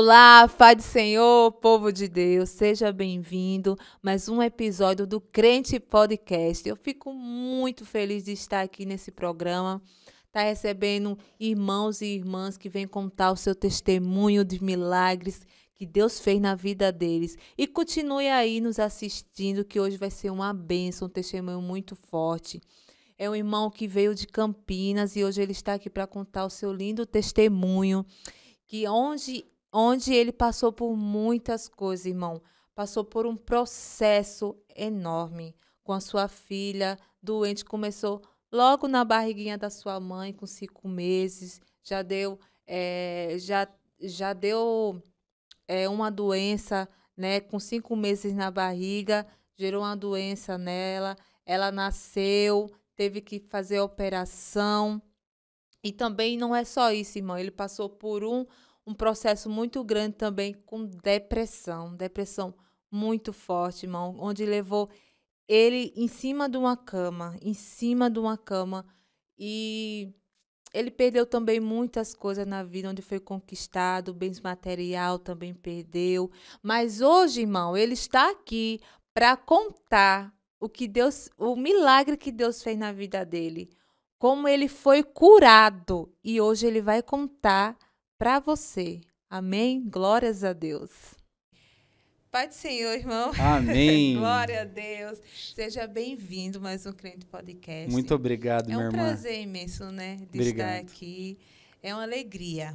Olá, Pai do Senhor, povo de Deus, seja bem-vindo mais um episódio do Crente Podcast. Eu fico muito feliz de estar aqui nesse programa, tá recebendo irmãos e irmãs que vêm contar o seu testemunho de milagres que Deus fez na vida deles. E continue aí nos assistindo, que hoje vai ser uma bênção, um testemunho muito forte. É um irmão que veio de Campinas e hoje ele está aqui para contar o seu lindo testemunho. Que onde onde ele passou por muitas coisas, irmão. Passou por um processo enorme com a sua filha doente. Começou logo na barriguinha da sua mãe, com cinco meses. Já deu, é, já, já deu é, uma doença, né? Com cinco meses na barriga, gerou uma doença nela. Ela nasceu, teve que fazer operação. E também não é só isso, irmão. Ele passou por um um processo muito grande também com depressão, depressão muito forte, irmão, onde levou ele em cima de uma cama, em cima de uma cama, e ele perdeu também muitas coisas na vida, onde foi conquistado, bens material também perdeu. Mas hoje, irmão, ele está aqui para contar o que Deus, o milagre que Deus fez na vida dele, como ele foi curado, e hoje ele vai contar para você. Amém? Glórias a Deus. Pai do Senhor, irmão. Amém. Glória a Deus. Seja bem-vindo mais um Crente Podcast. Muito obrigado, é um meu irmão. É um prazer imenso, né? De obrigado. estar aqui. É uma alegria.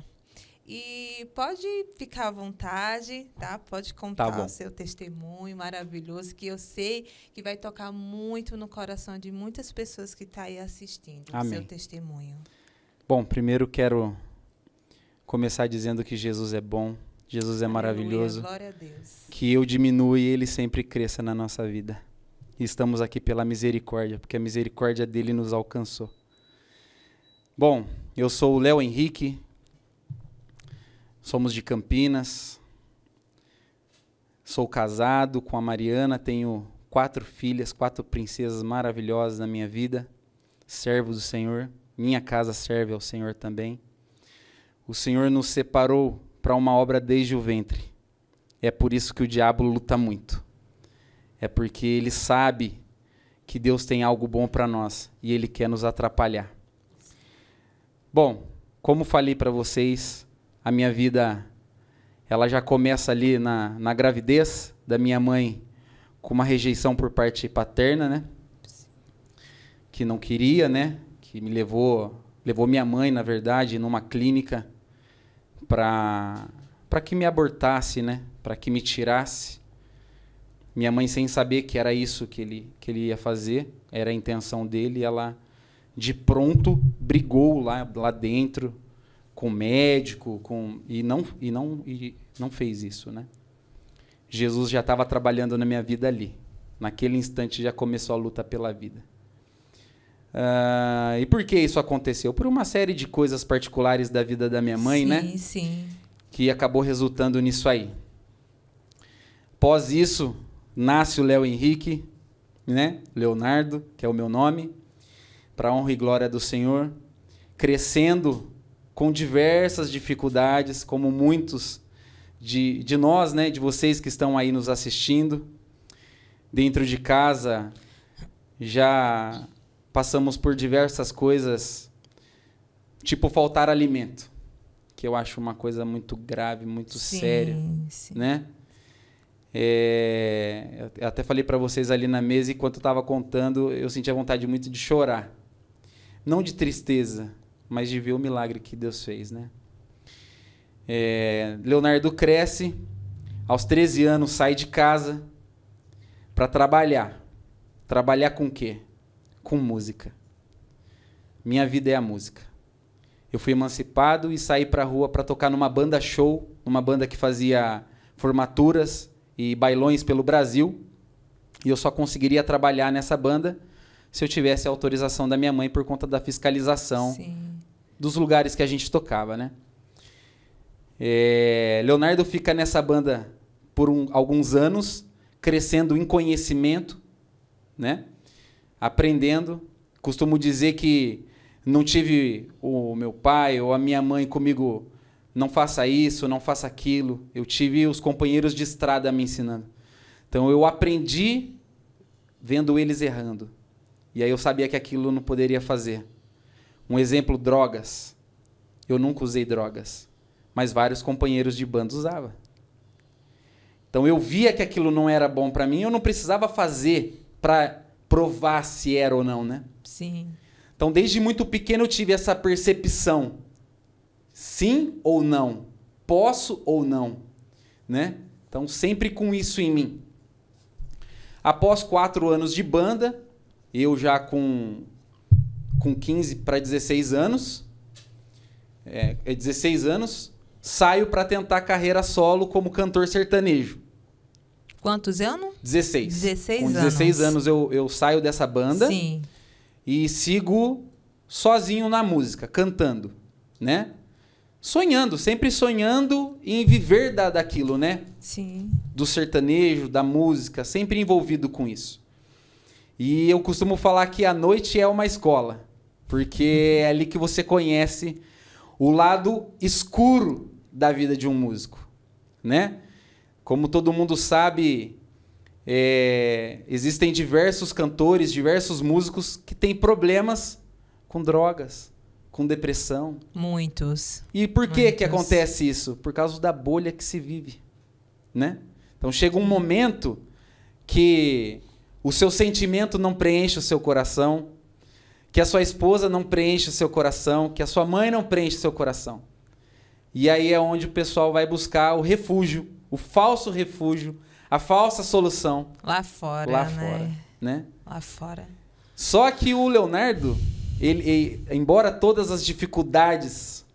E pode ficar à vontade, tá? Pode contar tá o seu testemunho maravilhoso, que eu sei que vai tocar muito no coração de muitas pessoas que estão tá aí assistindo Amém. o seu testemunho. Bom, primeiro quero Começar dizendo que Jesus é bom, Jesus é Aleluia, maravilhoso. Que eu diminua e ele sempre cresça na nossa vida. E estamos aqui pela misericórdia, porque a misericórdia dele nos alcançou. Bom, eu sou o Léo Henrique, somos de Campinas, sou casado com a Mariana, tenho quatro filhas, quatro princesas maravilhosas na minha vida, servo do Senhor, minha casa serve ao Senhor também. O Senhor nos separou para uma obra desde o ventre. É por isso que o diabo luta muito. É porque ele sabe que Deus tem algo bom para nós e ele quer nos atrapalhar. Bom, como falei para vocês, a minha vida ela já começa ali na, na gravidez da minha mãe com uma rejeição por parte paterna, né? Que não queria, né? Que me levou, levou minha mãe, na verdade, numa clínica para para que me abortasse, né? Para que me tirasse. Minha mãe sem saber que era isso que ele que ele ia fazer, era a intenção dele, ela de pronto brigou lá lá dentro com o médico, com e não e não e não fez isso, né? Jesus já estava trabalhando na minha vida ali. Naquele instante já começou a luta pela vida. Uh, e por que isso aconteceu? Por uma série de coisas particulares da vida da minha mãe, sim, né? Sim, sim. Que acabou resultando nisso aí. Após isso, nasce o Léo Henrique, né? Leonardo, que é o meu nome, para honra e glória do Senhor, crescendo com diversas dificuldades, como muitos de, de nós, né? De vocês que estão aí nos assistindo. Dentro de casa, já passamos por diversas coisas, tipo faltar alimento, que eu acho uma coisa muito grave, muito sim, séria, sim. né? É, eu até falei para vocês ali na mesa, enquanto eu estava contando, eu sentia vontade muito de chorar. Não de tristeza, mas de ver o milagre que Deus fez, né? É, Leonardo cresce, aos 13 anos sai de casa para trabalhar. Trabalhar com o quê? com música. Minha vida é a música. Eu fui emancipado e saí para a rua para tocar numa banda show, numa banda que fazia formaturas e bailões pelo Brasil. E eu só conseguiria trabalhar nessa banda se eu tivesse a autorização da minha mãe por conta da fiscalização Sim. dos lugares que a gente tocava, né? É, Leonardo fica nessa banda por um, alguns anos, crescendo em conhecimento, né? aprendendo. Costumo dizer que não tive o meu pai ou a minha mãe comigo, não faça isso, não faça aquilo. Eu tive os companheiros de estrada me ensinando. Então eu aprendi vendo eles errando. E aí eu sabia que aquilo não poderia fazer. Um exemplo, drogas. Eu nunca usei drogas, mas vários companheiros de bando usavam. Então eu via que aquilo não era bom para mim, eu não precisava fazer para provar se era ou não, né? Sim. Então, desde muito pequeno eu tive essa percepção. Sim ou não? Posso ou não? Né? Então, sempre com isso em mim. Após quatro anos de banda, eu já com, com 15 para 16 anos, é, é 16 anos, saio para tentar carreira solo como cantor sertanejo. Quantos anos? 16. 16 Com 16 anos, anos eu, eu saio dessa banda Sim. e sigo sozinho na música, cantando, né? Sonhando, sempre sonhando em viver da, daquilo, né? Sim. Do sertanejo, da música, sempre envolvido com isso. E eu costumo falar que a noite é uma escola, porque é ali que você conhece o lado escuro da vida de um músico, né? Como todo mundo sabe, é, existem diversos cantores, diversos músicos que têm problemas com drogas, com depressão. Muitos. E por que que acontece isso? Por causa da bolha que se vive, né? Então chega um momento que o seu sentimento não preenche o seu coração, que a sua esposa não preenche o seu coração, que a sua mãe não preenche o seu coração. E aí é onde o pessoal vai buscar o refúgio, o falso refúgio a falsa solução. Lá fora. Lá né? fora. Né? Lá fora. Só que o Leonardo, ele, ele, embora todas as dificuldades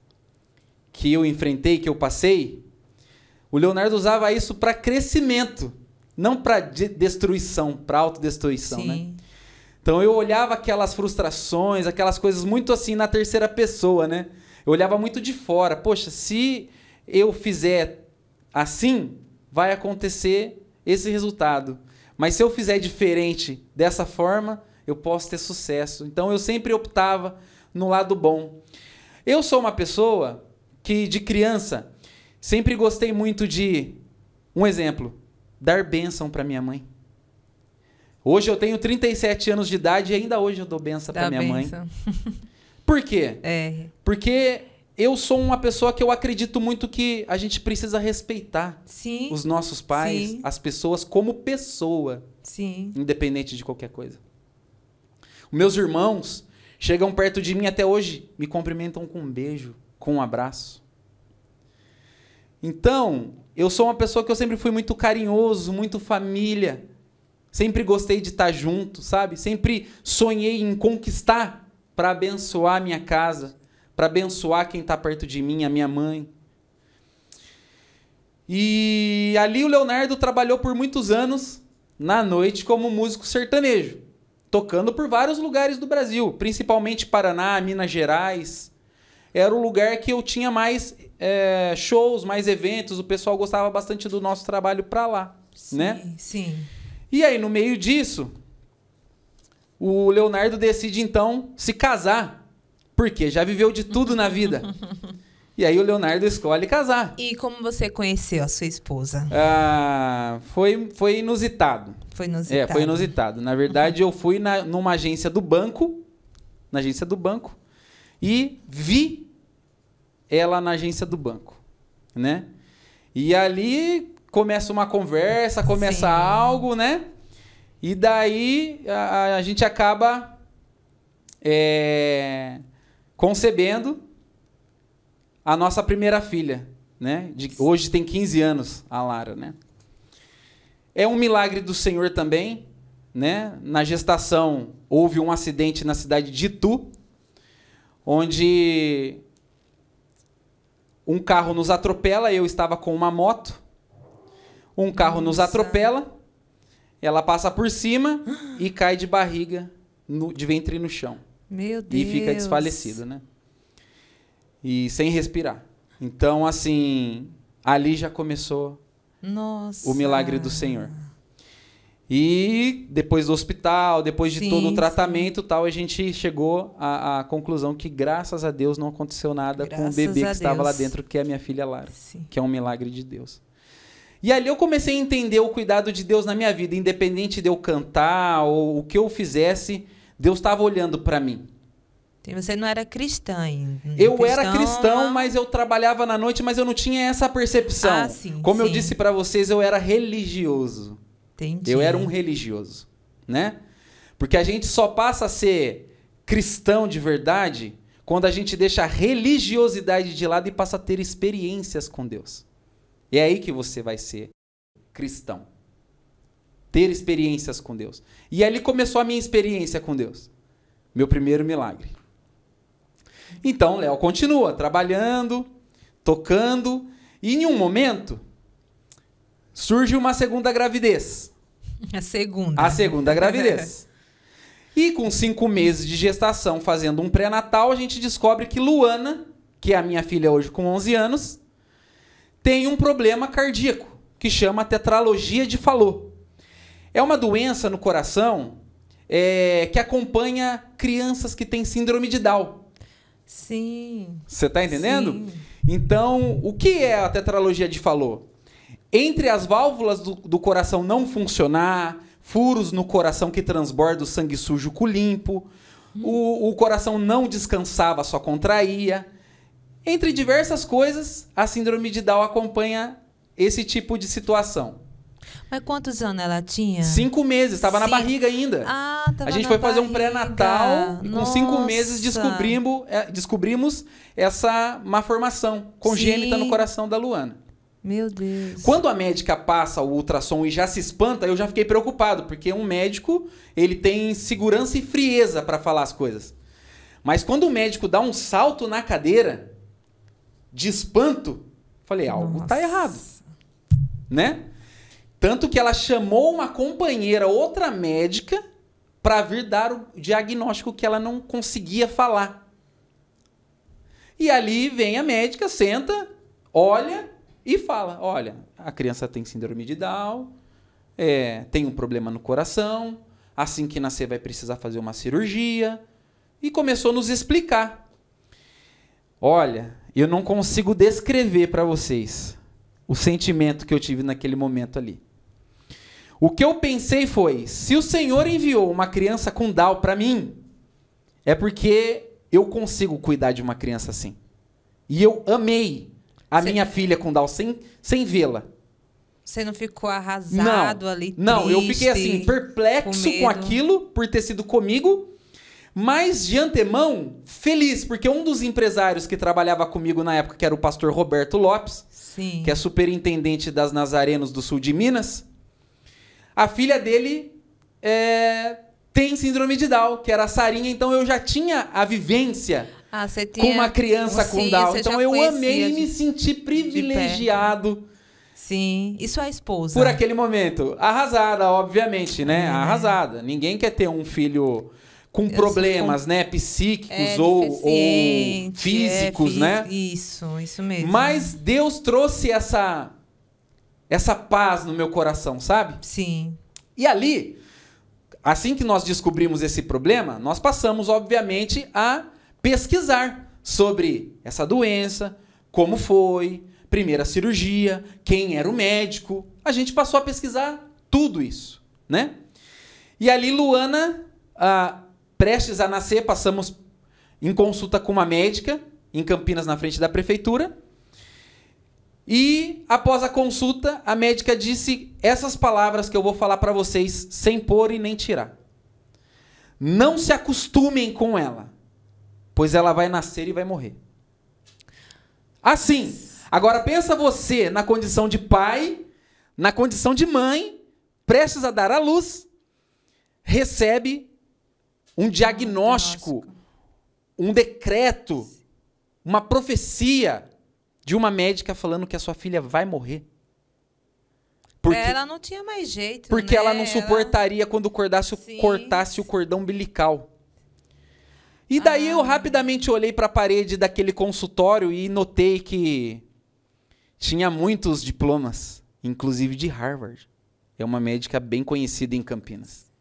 que eu enfrentei, que eu passei, o Leonardo usava isso para crescimento, não para de destruição, para autodestruição, né? Sim. né? Então eu olhava aquelas frustrações, aquelas coisas muito assim na terceira pessoa, né? Eu olhava muito de fora. Poxa, se eu fizer assim, vai acontecer esse resultado. Mas se eu fizer diferente dessa forma, eu posso ter sucesso. Então eu sempre optava no lado bom. Eu sou uma pessoa que de criança sempre gostei muito de um exemplo, dar bênção para minha mãe. Hoje eu tenho 37 anos de idade e ainda hoje eu dou benção para minha benção. mãe. Por quê? É. Porque eu sou uma pessoa que eu acredito muito que a gente precisa respeitar Sim. os nossos pais, Sim. as pessoas como pessoa. Sim. Independente de qualquer coisa. Meus irmãos chegam perto de mim até hoje, me cumprimentam com um beijo, com um abraço. Então, eu sou uma pessoa que eu sempre fui muito carinhoso, muito família. Sempre gostei de estar junto, sabe? Sempre sonhei em conquistar para abençoar a minha casa para abençoar quem está perto de mim, a minha mãe. E ali o Leonardo trabalhou por muitos anos na noite como músico sertanejo, tocando por vários lugares do Brasil, principalmente Paraná, Minas Gerais. Era o lugar que eu tinha mais é, shows, mais eventos, o pessoal gostava bastante do nosso trabalho para lá, sim, né? Sim. E aí, no meio disso, o Leonardo decide então se casar porque já viveu de tudo na vida. E aí o Leonardo escolhe casar. E como você conheceu a sua esposa? Ah, foi, foi inusitado. Foi inusitado. É, foi inusitado. Na verdade, eu fui na, numa agência do banco, na agência do banco, e vi ela na agência do banco, né? E ali começa uma conversa, começa Sim. algo, né? E daí a, a gente acaba é, concebendo a nossa primeira filha, né? De, hoje tem 15 anos a Lara, né? É um milagre do Senhor também, né? Na gestação houve um acidente na cidade de Itu, onde um carro nos atropela, eu estava com uma moto. Um carro Nossa. nos atropela, ela passa por cima e cai de barriga, no, de ventre no chão. Meu Deus. E fica desfalecido, né? E sem respirar. Então, assim, ali já começou Nossa. o milagre do Senhor. E depois do hospital, depois de sim, todo o tratamento sim. tal, a gente chegou à, à, conclusão que, graças a Deus, não aconteceu nada graças com o bebê que Deus. estava lá dentro, que é a minha filha Lara, sim. que é um milagre de Deus. E ali eu comecei a entender o cuidado de Deus na minha vida, independente de eu cantar ou o que eu fizesse, Deus estava olhando para mim. E você não era cristã ainda. Eu cristão, era cristão, mas eu trabalhava na noite, mas eu não tinha essa percepção. Ah, sim, Como sim. eu disse para vocês, eu era religioso. Entendi. Eu era um religioso, né? Porque a gente só passa a ser cristão de verdade quando a gente deixa a religiosidade de lado e passa a ter experiências com Deus. E é aí que você vai ser cristão ter experiências com Deus. E ali começou a minha experiência com Deus. Meu primeiro milagre. Então, Léo continua trabalhando, tocando, e em um momento surge uma segunda gravidez. A segunda. A segunda gravidez. e com cinco meses de gestação, fazendo um pré-natal, a gente descobre que Luana, que é a minha filha hoje com 11 anos, tem um problema cardíaco, que chama tetralogia de Fallot. É uma doença no coração é, que acompanha crianças que têm síndrome de Down. Sim. Você está entendendo? Sim. Então, o que é a tetralogia de Fallot? Entre as válvulas do, do, coração não funcionar, furos no coração que transborda o sangue sujo com limpo, hum. o, o coração não descansava, só contraía. Entre diversas coisas, a síndrome de Down acompanha esse tipo de situação. Mas quantos anos ela tinha? Cinco meses, estava na barriga ainda. Ah, tava A gente na foi fazer um pré-natal e com cinco meses descobrimos, é, descobrimos essa malformação congênita Sim. Tá no coração da Luana. Meu Deus. Quando a médica passa o ultrassom e já se espanta, eu já fiquei preocupado, porque um médico, ele tem segurança e frieza para falar as coisas. Mas quando o médico dá um salto na cadeira de espanto, falei, algo tá Nossa. tá errado. Né? Tanto que ela chamou uma companheira, outra médica, para vir dar o diagnóstico que ela não conseguia falar. E ali vem a médica, senta, olha e fala: olha, a criança tem síndrome de Down, é, tem um problema no coração, assim que nascer vai precisar fazer uma cirurgia. E começou a nos explicar. Olha, eu não consigo descrever para vocês o sentimento que eu tive naquele momento ali. O que eu pensei foi: se o Senhor enviou uma criança com dal para mim, é porque eu consigo cuidar de uma criança assim. E eu amei a minha filha com dal sem, sem vê-la. Você não ficou arrasado não, ali? Não, triste, eu fiquei assim, perplexo com, com, aquilo por ter sido comigo, mas de antemão, feliz, porque um dos empresários que trabalhava comigo na época, que era o pastor Roberto Lopes, Sim. que é superintendente das Nazarenos do sul de Minas, a filha dele é, tem síndrome de Down, que era a Sarinha, então eu já tinha a vivência ah, com uma criança sim, com Down. Então eu amei e me senti privilegiado. Sim, isso a esposa. Por aquele momento. Arrasada, obviamente, né? É. Arrasada. Ninguém quer ter um filho com problemas, sei, com... né? Psíquicos é, ou, ou, é físicos, é, né? Isso, isso mesmo. Mas Deus trouxe essa essa paz no meu coração, sabe? Sim. E ali, assim que nós descobrimos esse problema, nós passamos, obviamente, a pesquisar sobre essa doença, como foi, primeira cirurgia, quem era o médico. A gente passou a pesquisar tudo isso, né? E ali, Luana, ah, prestes a nascer, passamos em consulta com uma médica em Campinas, na frente da prefeitura. E após a consulta, a médica disse essas palavras que eu vou falar para vocês sem pôr e nem tirar. Não se acostumem com ela, pois ela vai nascer e vai morrer. Assim, agora pensa você na condição de pai, na condição de mãe, prestes a dar à luz, recebe um diagnóstico, um decreto, uma profecia de uma médica falando que a sua filha vai morrer. Porque, ela não tinha mais jeito. Porque né? ela não né? suportaria ela... quando cordasse, sim, cortasse sim. o cordão umbilical. E daí ah. eu rapidamente olhei para a parede daquele consultório e notei que tinha muitos diplomas, inclusive de Harvard. É uma médica bem conhecida em Campinas.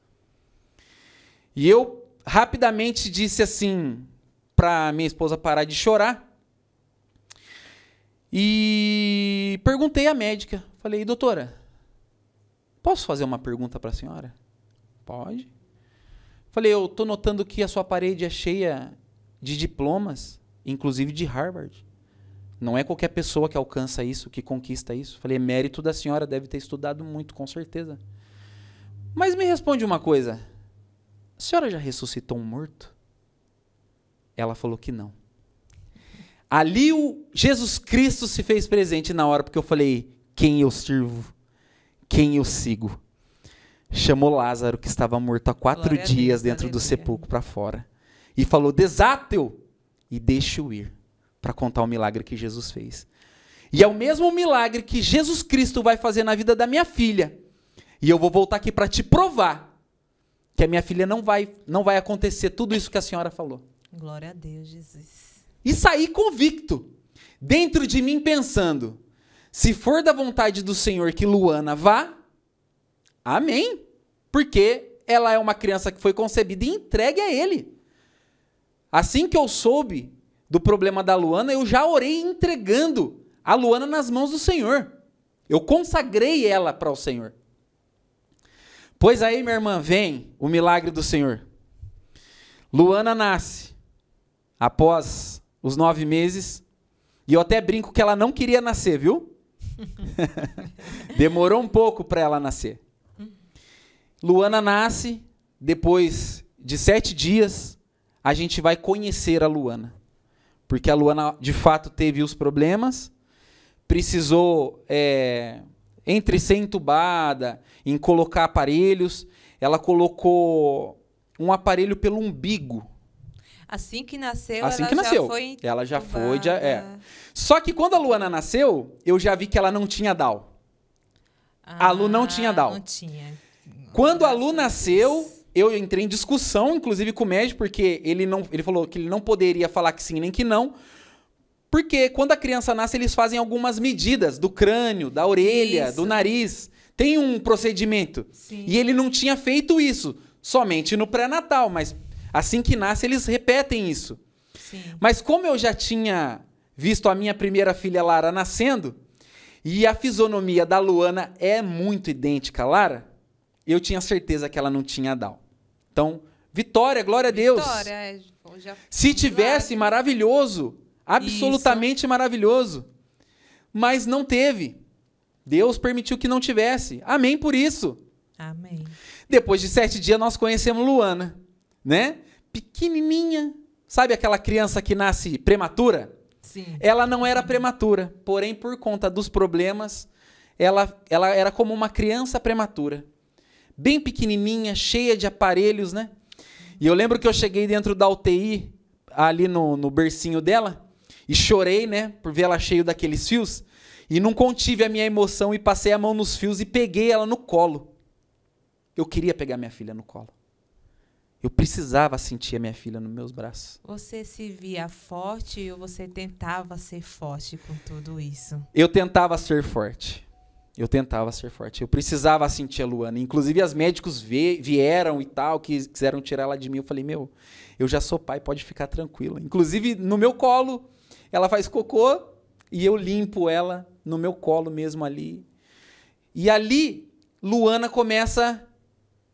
E eu rapidamente disse assim para minha esposa parar de chorar e perguntei à médica. Falei, doutora, posso fazer uma pergunta para a senhora? Pode. Falei, eu tô notando que a sua parede é cheia de diplomas, inclusive de Harvard. Não é qualquer pessoa que alcança isso, que conquista isso. Falei, é mérito da senhora, deve ter estudado muito, com certeza. Mas me responde uma coisa: a senhora já ressuscitou um morto? Ela falou que não. Ali o Jesus Cristo se fez presente na hora, porque eu falei: quem eu sirvo? Quem eu sigo? Chamou Lázaro, que estava morto há quatro Glória dias dentro do sepulcro, para fora. E falou: desata-o e deixe-o ir, para contar o milagre que Jesus fez. E é o mesmo milagre que Jesus Cristo vai fazer na vida da minha filha. E eu vou voltar aqui para te provar que a minha filha não vai, não vai acontecer tudo isso que a senhora falou. Glória a Deus, Jesus e saí convicto, dentro de mim pensando: se for da vontade do Senhor que Luana vá, amém. Porque ela é uma criança que foi concebida e entregue a Ele. Assim que eu soube do problema da Luana, eu já orei entregando a Luana nas mãos do Senhor. Eu consagrei ela para o Senhor. Pois aí, minha irmã, vem o milagre do Senhor. Luana nasce após os nove meses. E eu até brinco que ela não queria nascer, viu? Demorou um pouco para ela nascer. Luana nasce, depois de sete dias, a gente vai conhecer a Luana. Porque a Luana, de fato, teve os problemas, precisou é, entre ser entubada, em colocar aparelhos. Ela colocou um aparelho pelo umbigo Assim que nasceu, assim ela que nasceu. já foi. Ela já tubada. foi, já é. Só que quando a Luana nasceu, eu já vi que ela não tinha dal. Ah, a Lu não ah, tinha dal. Não tinha. Quando a Lu nasceu, eu entrei em discussão, inclusive com o médico, porque ele não, ele falou que ele não poderia falar que sim nem que não. Porque quando a criança nasce, eles fazem algumas medidas do crânio, da orelha, isso. do nariz. Tem um procedimento. Sim. E ele não tinha feito isso, somente no pré-natal, mas Assim que nasce, eles repetem isso. Sim. Mas como eu já tinha visto a minha primeira filha Lara nascendo, e a fisionomia da Luana é muito idêntica à Lara, eu tinha certeza que ela não tinha Down. Então, vitória, glória a Deus. Vitória, é, já... Se tivesse, glória. maravilhoso. Absolutamente isso. maravilhoso. Mas não teve. Deus permitiu que não tivesse. Amém por isso. Amém. Depois de sete dias, nós conhecemos Luana né? Pequenininha. Sabe aquela criança que nasce prematura? Sim. Ela não era prematura, porém por conta dos problemas, ela, ela era como uma criança prematura. Bem pequenininha, cheia de aparelhos, né? E eu lembro que eu cheguei dentro da UTI, ali no, no bercinho dela, e chorei, né, por ver ela cheio daqueles fios. E não contive a minha emoção e passei a mão nos fios e peguei ela no colo. Eu queria pegar minha filha no colo. Eu precisava sentir a minha filha nos meus braços. Você se via forte ou você tentava ser forte com tudo isso? Eu tentava ser forte. Eu tentava ser forte. Eu precisava sentir a Luana. Inclusive, as médicos vieram e tal, que quiseram tirar ela de mim. Eu falei, meu, eu já sou pai, pode ficar tranquila. Inclusive, no meu colo, ela faz cocô e eu limpo ela no meu colo mesmo ali. E ali, Luana começa,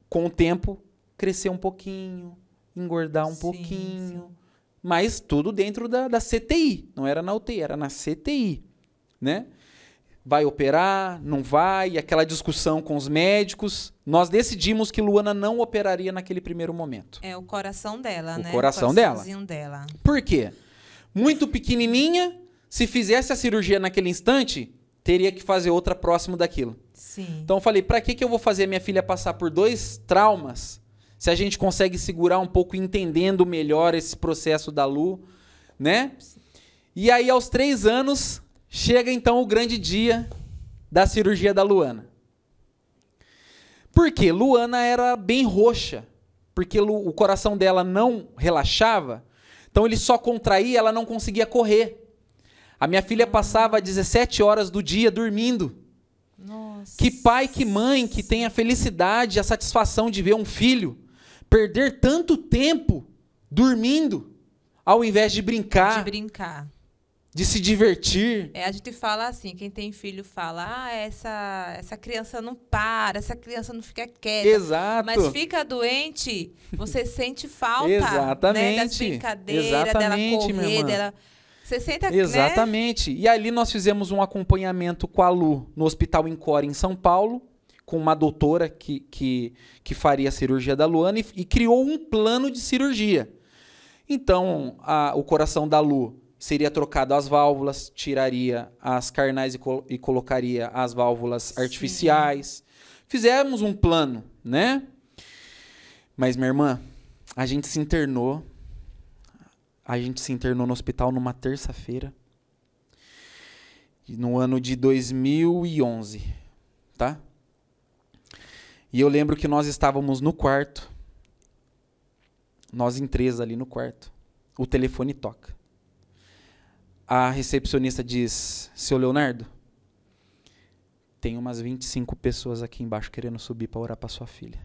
com o tempo, crescer um pouquinho, engordar um sim, pouquinho. Sim. Mas tudo dentro da, da CTI. Não era na UTI, era na CTI. Né? Vai operar, não vai, aquela discussão com os médicos. Nós decidimos que Luana não operaria naquele primeiro momento. É o coração dela, o né? Coração o coração dela. dela. Por quê? Muito pequenininha, se fizesse a cirurgia naquele instante, teria que fazer outra próximo daquilo. Sim. Então eu falei, para que, que eu vou fazer minha filha passar por dois traumas se a gente consegue segurar um pouco entendendo melhor esse processo da Lu, né? E aí, aos três anos, chega então o grande dia da cirurgia da Luana. Por quê? Luana era bem roxa, porque Lu, o coração dela não relaxava, então ele só contraía, ela não conseguia correr. A minha filha passava 17 horas do dia dormindo. Nossa. Que pai, que mãe que tem a felicidade, a satisfação de ver um filho perder tanto tempo dormindo ao invés de brincar. De brincar. De se divertir. É, a gente fala assim, quem tem filho fala, ah, essa, essa criança não para, essa criança não fica quieta. Exato. Mas fica doente, você sente falta. Exatamente. Né, das brincadeiras, Exatamente, dela correr, dela... Você senta, né? Exatamente. Né? E ali nós fizemos um acompanhamento com a Lu no Hospital Encore, em São Paulo com uma doutora que, que, que faria a cirurgia da Luana e, e criou um plano de cirurgia. Então, a, o coração da Lu seria trocado as válvulas, tiraria as carnais e, col e colocaria as válvulas Sim. artificiais. Fizemos um plano, né? Mas, minha irmã, a gente se internou. A gente se internou no hospital numa terça-feira. No ano de 2011, tá? E eu lembro que nós estávamos no quarto, nós em três ali no quarto. O telefone toca. A recepcionista diz: Seu Leonardo, tem umas 25 pessoas aqui embaixo querendo subir para orar para sua filha.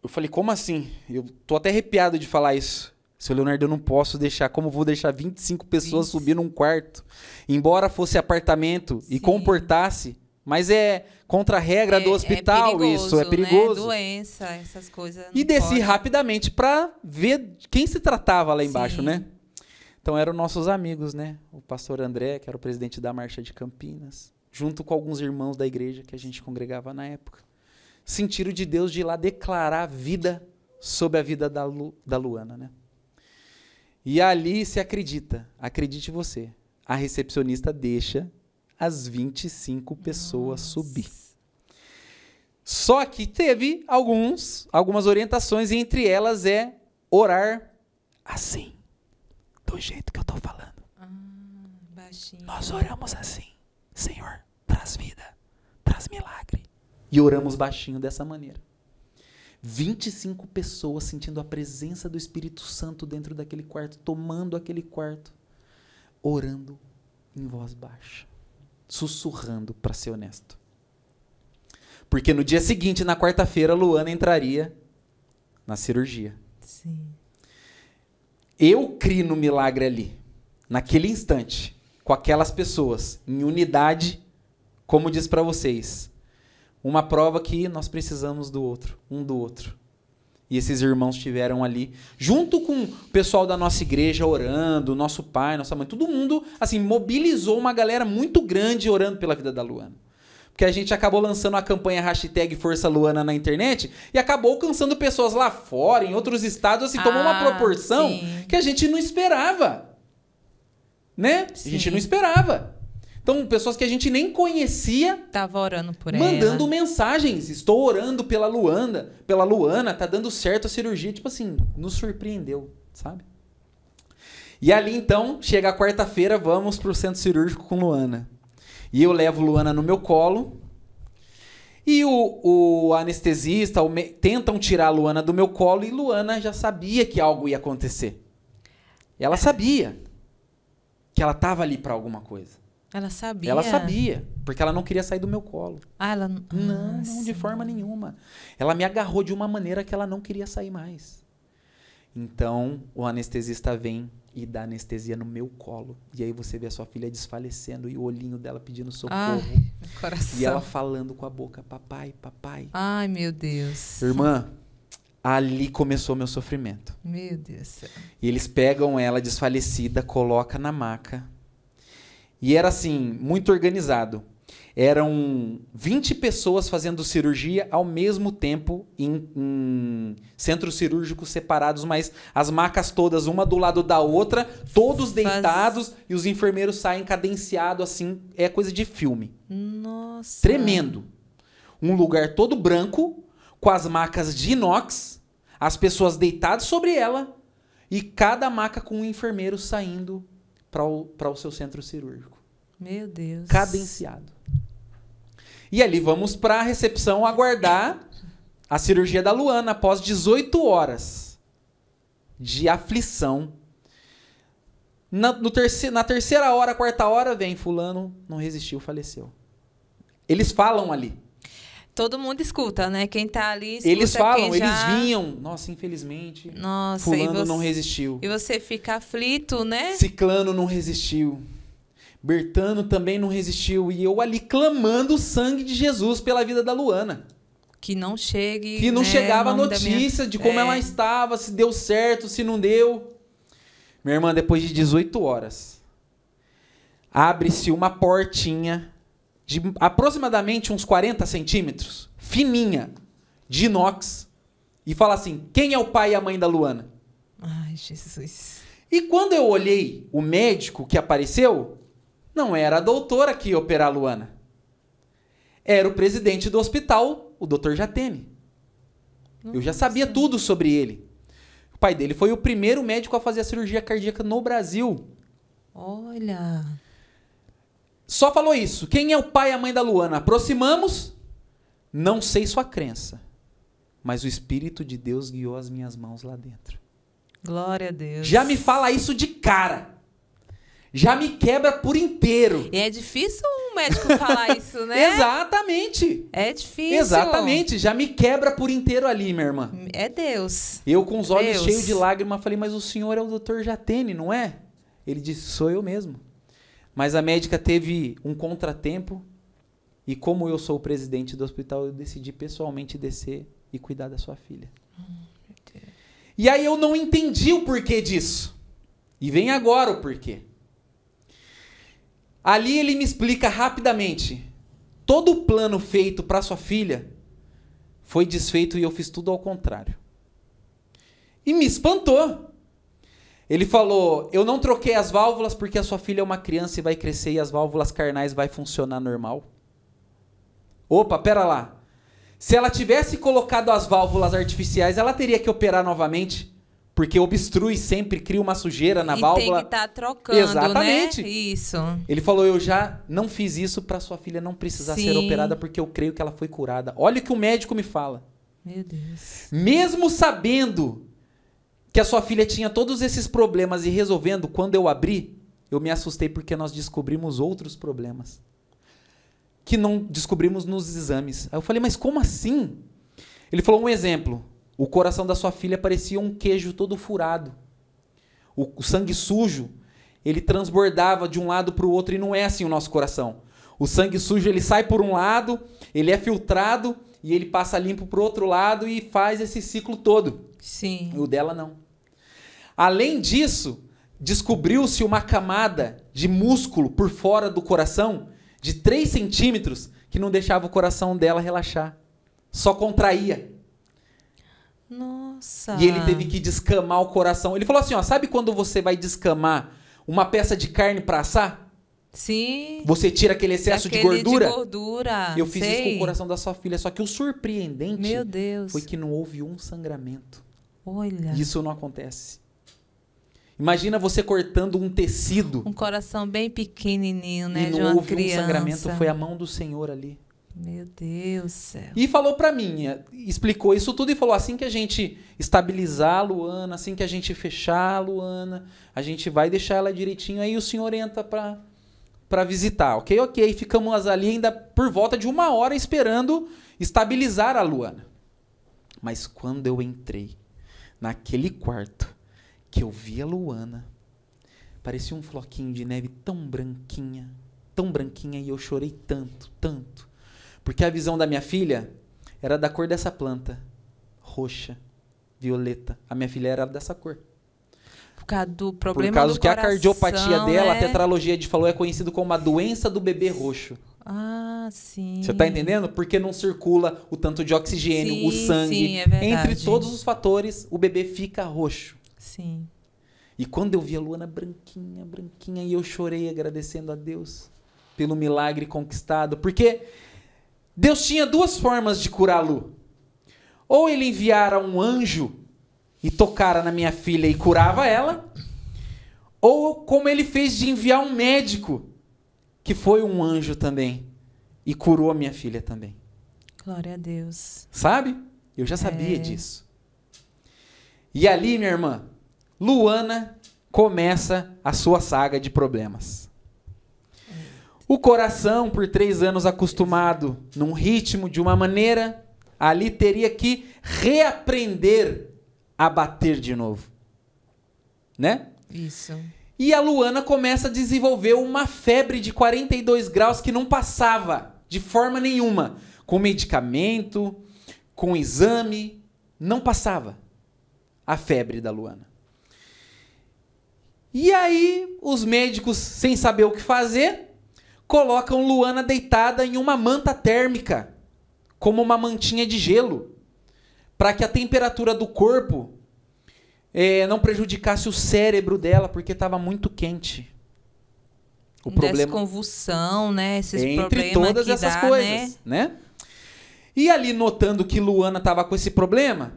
Eu falei: Como assim? Eu tô até arrepiado de falar isso. Seu Leonardo, eu não posso deixar. Como vou deixar 25 pessoas Isso. subir num quarto? Embora fosse apartamento Sim. e comportasse, mas é contra a regra é, do é hospital, é perigoso, isso é perigoso. Né? Doença, essas coisas. E desci pode. rapidamente para ver quem se tratava lá embaixo, Sim. né? Então eram nossos amigos, né? O pastor André, que era o presidente da Marcha de Campinas, junto com alguns irmãos da igreja que a gente congregava na época. Sentiram de Deus de ir lá declarar vida sobre a vida da, Lu, da Luana, né? E ali se acredita, acredite você, a recepcionista deixa as 25 Nossa. pessoas subir. Só que teve alguns, algumas orientações, e entre elas é orar assim, do jeito que eu estou falando. Ah, baixinho. Nós oramos assim, Senhor, traz vida, traz milagre. E oramos baixinho dessa maneira. 25 pessoas sentindo a presença do Espírito Santo dentro daquele quarto, tomando aquele quarto, orando em voz baixa sussurrando para ser honesto. Porque no dia seguinte, na quarta-feira, Luana entraria na cirurgia. Sim. Eu crio no milagre ali, naquele instante, com aquelas pessoas, em unidade, como diz para vocês. Uma prova que nós precisamos do outro, um do outro. E esses irmãos estiveram ali, junto com o pessoal da nossa igreja orando, nosso pai, nossa mãe, todo mundo, assim, mobilizou uma galera muito grande orando pela vida da Luana. Porque a gente acabou lançando a campanha hashtag Força Luana na internet e acabou alcançando pessoas lá fora, em outros estados, assim, ah, tomou uma ah, proporção sim. que a gente não esperava. Né? Sim. A gente não esperava. Então, pessoas que a gente nem conhecia. Tava orando por Mandando ela. mensagens. Estou orando pela Luana, pela Luana, tá dando certo a cirurgia. Tipo assim, nos surpreendeu, sabe? E ali então, chega a quarta-feira, vamos pro centro cirúrgico com Luana. E eu levo Luana no meu colo. E o, o anestesista o me... tentam tirar a Luana do meu colo e Luana já sabia que algo ia acontecer. Ela sabia que ela estava ali para alguma coisa. Ela sabia? Ela sabia, porque ela não queria sair do meu colo. Ah, ela não. Não, ah, não de forma nenhuma. Ela me agarrou de uma maneira que ela não queria sair mais. Então, o anestesista vem e dá anestesia no meu colo. E aí você vê a sua filha desfalecendo e o olhinho dela pedindo socorro. Ai, coração. E ela falando com a boca: "Papai, papai". Ai, meu Deus. Irmã, ali começou meu sofrimento. Meu Deus. E eles pegam ela desfalecida, coloca na maca e era assim, muito organizado. Eram 20 pessoas fazendo cirurgia ao mesmo tempo em, em centros cirúrgicos separados, mas as macas todas, uma do lado da outra, todos Faz... deitados e os enfermeiros saem cadenciado assim. É coisa de filme. Nossa. Tremendo. Um lugar todo branco, com as macas de inox, as pessoas deitadas sobre ela e cada maca com um enfermeiro saindo para o, o seu centro cirúrgico. Meu Deus. Cadenciado. E ali vamos para a recepção aguardar a cirurgia da Luana após 18 horas de aflição. Na, na terceira hora, quarta hora, vem fulano, não resistiu, faleceu. Eles falam ali todo mundo escuta, né? Quem tá ali escuta, Eles falam, já... eles vinham. Nossa, infelizmente. Nossa, fulano você... não resistiu. E você fica aflito, né? Ciclano não resistiu. Bertano também não resistiu. E eu ali clamando o sangue de Jesus pela vida da Luana. Que não chegue. Que não né? chegava a notícia minha... de como é. ela estava, se deu certo, se não deu. Minha irmã, depois de 18 horas, abre-se uma portinha de aproximadamente uns 40 centímetros, fininha, de inox, e fala assim: quem é o pai e a mãe da Luana? Ai, Jesus. E quando eu olhei o médico que apareceu, não era a doutora que ia operar a Luana. Era o presidente do hospital, o doutor Jatene. Eu já sabia tudo sobre ele. O pai dele foi o primeiro médico a fazer a cirurgia cardíaca no Brasil. Olha. Só falou isso. Quem é o pai e a mãe da Luana? Aproximamos. Não sei sua crença, mas o Espírito de Deus guiou as minhas mãos lá dentro. Glória a Deus. Já me fala isso de cara. Já me quebra por inteiro. E é difícil um médico falar isso, né? Exatamente. É difícil. Exatamente. Já me quebra por inteiro ali, minha irmã. É Deus. Eu com os olhos Deus. cheios de lágrimas falei, mas o senhor é o doutor Jatene, não é? Ele disse, sou eu mesmo. Mas a médica teve um contratempo e como eu sou o presidente do hospital, eu decidi pessoalmente descer e cuidar da sua filha. Oh, e aí eu não entendi o porquê disso. E vem agora o porquê. Ali ele me explica rapidamente. Todo o plano feito para sua filha foi desfeito e eu fiz tudo ao contrário. E me espantou. Ele falou: Eu não troquei as válvulas porque a sua filha é uma criança e vai crescer e as válvulas carnais vai funcionar normal. Opa, pera lá. Se ela tivesse colocado as válvulas artificiais, ela teria que operar novamente. Porque obstrui sempre, cria uma sujeira na e válvula. Tem que estar tá trocando, né? Exatamente. Né? Isso. Ele falou: Eu já não fiz isso para sua filha não precisar Sim. ser operada porque eu creio que ela foi curada. Olha o que o médico me fala. Meu Deus. Mesmo sabendo que a sua filha tinha todos esses problemas e resolvendo, quando eu abri, eu me assustei porque nós descobrimos outros problemas que não descobrimos nos exames. Aí eu falei, mas como assim? Ele falou um exemplo. O coração da sua filha parecia um queijo todo furado. O, o sangue sujo, ele transbordava de um lado para o outro e não é assim o nosso coração. O sangue sujo, ele sai por um lado, ele é filtrado e ele passa limpo para o outro lado e faz esse ciclo todo. Sim. E o dela não. Além disso, descobriu-se uma camada de músculo por fora do coração de 3 centímetros que não deixava o coração dela relaxar. Só contraía. Nossa. E ele teve que descamar o coração. Ele falou assim: ó, sabe quando você vai descamar uma peça de carne para assar? Sim. Você tira aquele excesso aquele de gordura? De gordura. Eu fiz Sei. isso com o coração da sua filha. Só que o surpreendente Meu Deus. foi que não houve um sangramento. Olha. Isso não acontece. Imagina você cortando um tecido. Um coração bem pequenininho, né? E não de uma houve criança. um sangramento, foi a mão do Senhor ali. Meu Deus do céu. E falou para mim, é, explicou isso tudo e falou: assim que a gente estabilizar a Luana, assim que a gente fechar a Luana, a gente vai deixar ela direitinho. Aí o senhor entra pra, pra visitar, ok? Ok. Ficamos ali ainda por volta de uma hora esperando estabilizar a Luana. Mas quando eu entrei naquele quarto, que eu vi a Luana. Parecia um floquinho de neve tão branquinha, tão branquinha, e eu chorei tanto, tanto. Porque a visão da minha filha era da cor dessa planta, roxa, violeta. A minha filha era dessa cor. Por causa do problema Por causa do que coração, a cardiopatia dela, é... a tetralogia de falou, é conhecido como a doença do bebê roxo. Ah, sim. Você tá entendendo? Porque não circula o tanto de oxigênio, sim, o sangue. Sim, é Entre todos os fatores, o bebê fica roxo. Sim. E quando eu vi a Luana branquinha, branquinha, e eu chorei agradecendo a Deus pelo milagre conquistado, porque Deus tinha duas formas de curar a Lu. Ou ele enviara um anjo e tocara na minha filha e curava ela, ou como ele fez de enviar um médico, que foi um anjo também, e curou a minha filha também. Glória a Deus. Sabe? Eu já sabia é. disso. E ali, minha irmã, Luana começa a sua saga de problemas. O coração, por três anos acostumado num ritmo de uma maneira, ali teria que reaprender a bater de novo. Né? Isso. E a Luana começa a desenvolver uma febre de 42 graus que não passava de forma nenhuma. Com medicamento, com exame, não passava a febre da Luana. E aí, os médicos, sem saber o que fazer, colocam Luana deitada em uma manta térmica, como uma mantinha de gelo, para que a temperatura do corpo é, não prejudicasse o cérebro dela, porque estava muito quente. O problema. convulsão, né? Esses entre todas essas dá, né? coisas, né? né? E ali notando que Luana estava com esse problema,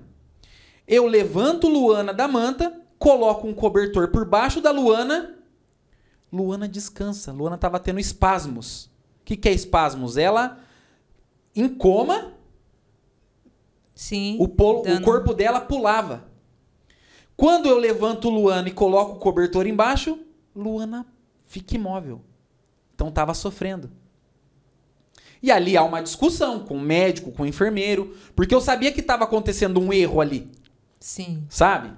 eu levanto Luana da manta coloca um cobertor por baixo da Luana. Luana descansa. Luana estava tendo espasmos. O que, que é espasmos? Ela em coma. Sim. O, polo, o corpo dela pulava. Quando eu levanto Luana e coloco o cobertor embaixo, Luana fica imóvel. Então estava sofrendo. E ali há uma discussão com o médico, com o enfermeiro, porque eu sabia que estava acontecendo um erro ali. Sim. Sabe?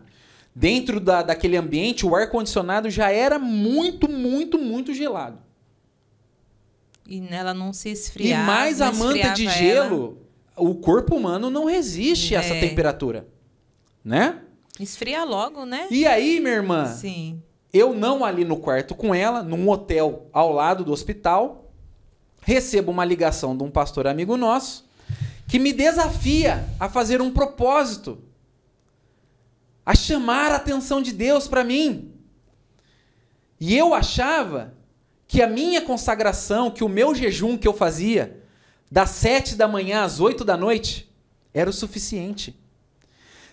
dentro da, daquele ambiente, o ar-condicionado já era muito, muito, muito gelado. E nela não se esfriava. E mais a manta de gelo, ela. o corpo humano não resiste é. a essa é. temperatura. Né? Esfria logo, né? E aí, minha irmã? Sim. Eu não ali no quarto com ela, num hotel ao lado do hospital, recebo uma ligação de um pastor amigo nosso que me desafia a fazer um propósito a chamar a atenção de Deus para mim. E eu achava que a minha consagração, que o meu jejum que eu fazia, das sete da manhã às oito da noite, era o suficiente.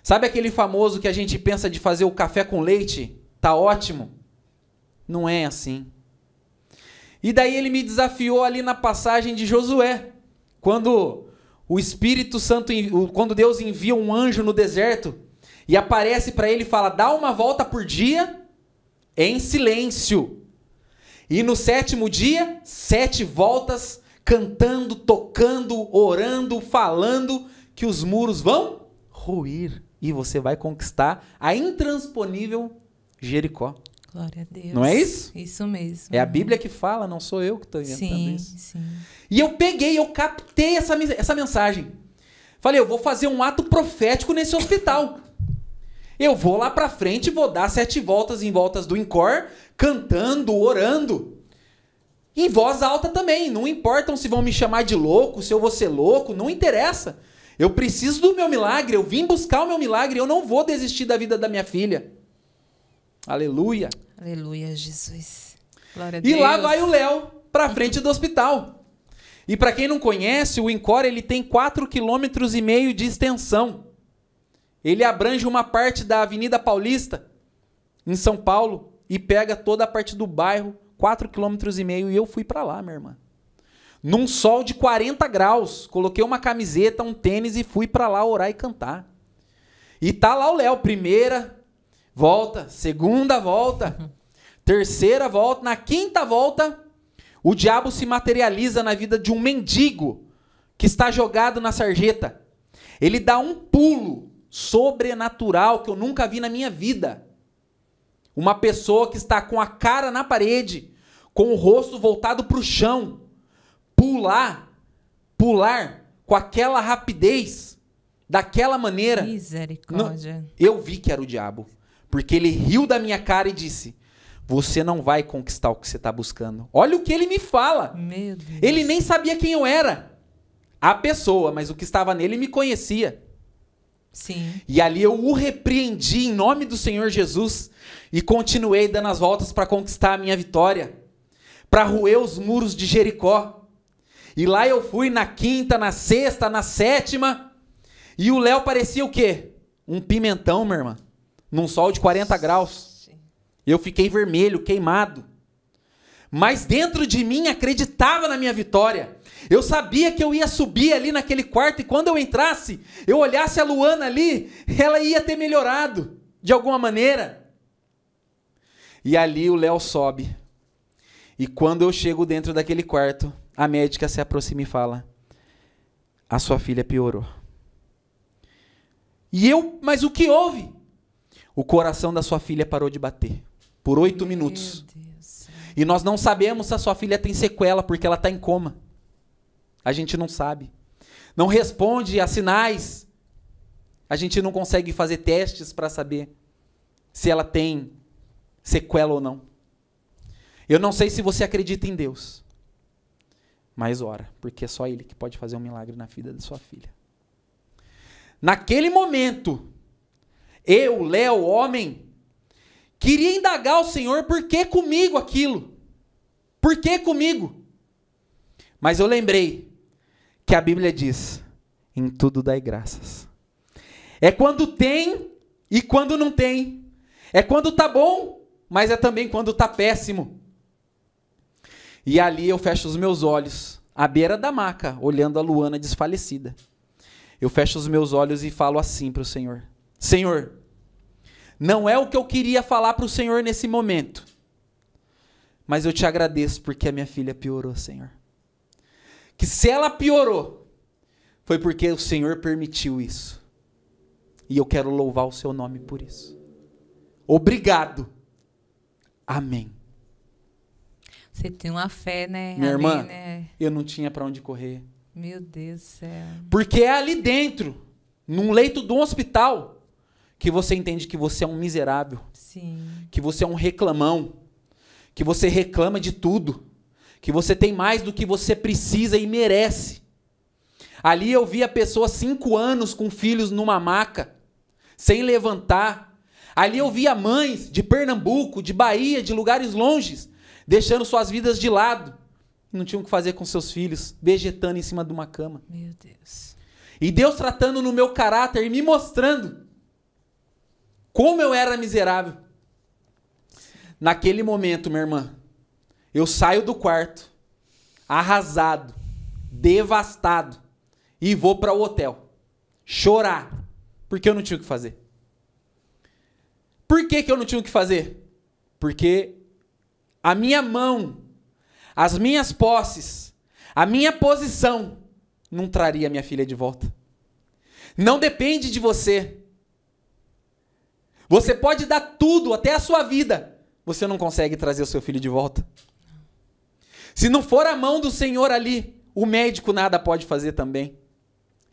Sabe aquele famoso que a gente pensa de fazer o café com leite? Tá ótimo. Não é assim. E daí ele me desafiou ali na passagem de Josué, quando o Espírito Santo, quando Deus envia um anjo no deserto e aparece para ele e fala: dá uma volta por dia em silêncio. E no sétimo dia, sete voltas, cantando, tocando, orando, falando, que os muros vão ruir e você vai conquistar a intransponível Jericó. Glória a Deus. Não é isso? Isso mesmo. É a Bíblia que fala, não sou eu que estou inventando sim, isso. Sim. sim. E eu peguei, eu captei essa, essa mensagem. Falei, eu vou fazer um ato profético nesse hospital. Eu vou lá pra frente, vou dar sete voltas em voltas do Incor, cantando, orando. Em voz alta também, não importam se vão me chamar de louco, se eu vou ser louco, não interessa. Eu preciso do meu milagre, eu vim buscar o meu milagre, eu não vou desistir da vida da minha filha. Aleluia. Aleluia, Jesus. Glória a Deus. E lá vai o Léo para frente do hospital. E para quem não conhece, o Incor ele tem 4,5 km de extensão. Ele abrange uma parte da Avenida Paulista, em São Paulo, e pega toda a parte do bairro, 4,5 km. E eu fui para lá, minha irmã. Num sol de 40 graus, coloquei uma camiseta, um tênis e fui para lá orar e cantar. E tá lá o Léo, primeira volta, segunda volta, terceira volta, na quinta volta, o diabo se materializa na vida de um mendigo que está jogado na sarjeta. Ele dá um pulo sobrenatural que eu nunca vi na minha vida. Uma pessoa que está com a cara na parede, com o rosto voltado para o chão, pular, pular com aquela rapidez, daquela maneira. Misericórdia. eu vi que era o diabo, porque ele riu da minha cara e disse: você não vai conquistar o que você está buscando. Olha o que ele me fala. Ele nem sabia quem eu era. A pessoa, mas o que estava nele me conhecia. Sim. E ali eu o repreendi em nome do Senhor Jesus e continuei dando as voltas para conquistar a minha vitória, para roer os muros de Jericó. E lá eu fui na quinta, na sexta, na sétima, e o Léo parecia o quê? Um pimentão, minha irmã, num sol de 40 graus. Eu fiquei vermelho, queimado. Mas dentro de mim acreditava na minha vitória. Eu sabia que eu ia subir ali naquele quarto e quando eu entrasse, eu olhasse a Luana ali, ela ia ter melhorado de alguma maneira. E ali o Léo sobe. E quando eu chego dentro daquele quarto, a médica se aproxima e fala: A sua filha piorou. E eu, mas o que houve? O coração da sua filha parou de bater por oito minutos. Deus. E nós não sabemos se a sua filha tem sequela, porque ela está em coma. A gente não sabe. Não responde a sinais. A gente não consegue fazer testes para saber se ela tem sequela ou não. Eu não sei se você acredita em Deus. Mas ora, porque é só Ele que pode fazer um milagre na vida da sua filha. Naquele momento, eu, Léo, homem, queria indagar ao Senhor por que comigo aquilo. Por que comigo? Mas eu lembrei que a Bíblia diz: em tudo dai graças. É quando tem e quando não tem. É quando tá bom, mas é também quando tá péssimo. E ali eu fecho os meus olhos, à beira da maca, olhando a Luana desfalecida. Eu fecho os meus olhos e falo assim para o Senhor: Senhor, não é o que eu queria falar para o Senhor nesse momento. Mas eu te agradeço porque a minha filha piorou, Senhor que se ela piorou, foi porque o Senhor permitiu isso. E eu quero louvar o seu nome por isso. Obrigado. Amém. Você tem uma fé, né? Minha ali, irmã, né? eu não tinha para onde correr. Meu Deus do céu. Porque é ali dentro, num leito de um hospital, que você entende que você é um miserável. Sim. Que você é um reclamão. Que você reclama de tudo que você tem mais do que você precisa e merece. Ali eu vi a pessoa cinco anos com filhos numa maca, sem levantar. Ali eu via mães de Pernambuco, de Bahia, de lugares longes, deixando suas vidas de lado. Não tinham o que fazer com seus filhos, vegetando em cima de uma cama. Meu Deus. E Deus tratando no meu caráter e me mostrando como eu era miserável. Naquele momento, minha irmã, eu saio do quarto, arrasado, devastado, e vou para o hotel chorar, porque eu não tinha o que fazer. Por que, que eu não tinha o que fazer? Porque a minha mão, as minhas posses, a minha posição não traria minha filha de volta. Não depende de você. Você pode dar tudo, até a sua vida. Você não consegue trazer o seu filho de volta. Se não for a mão do Senhor ali, o médico nada pode fazer também.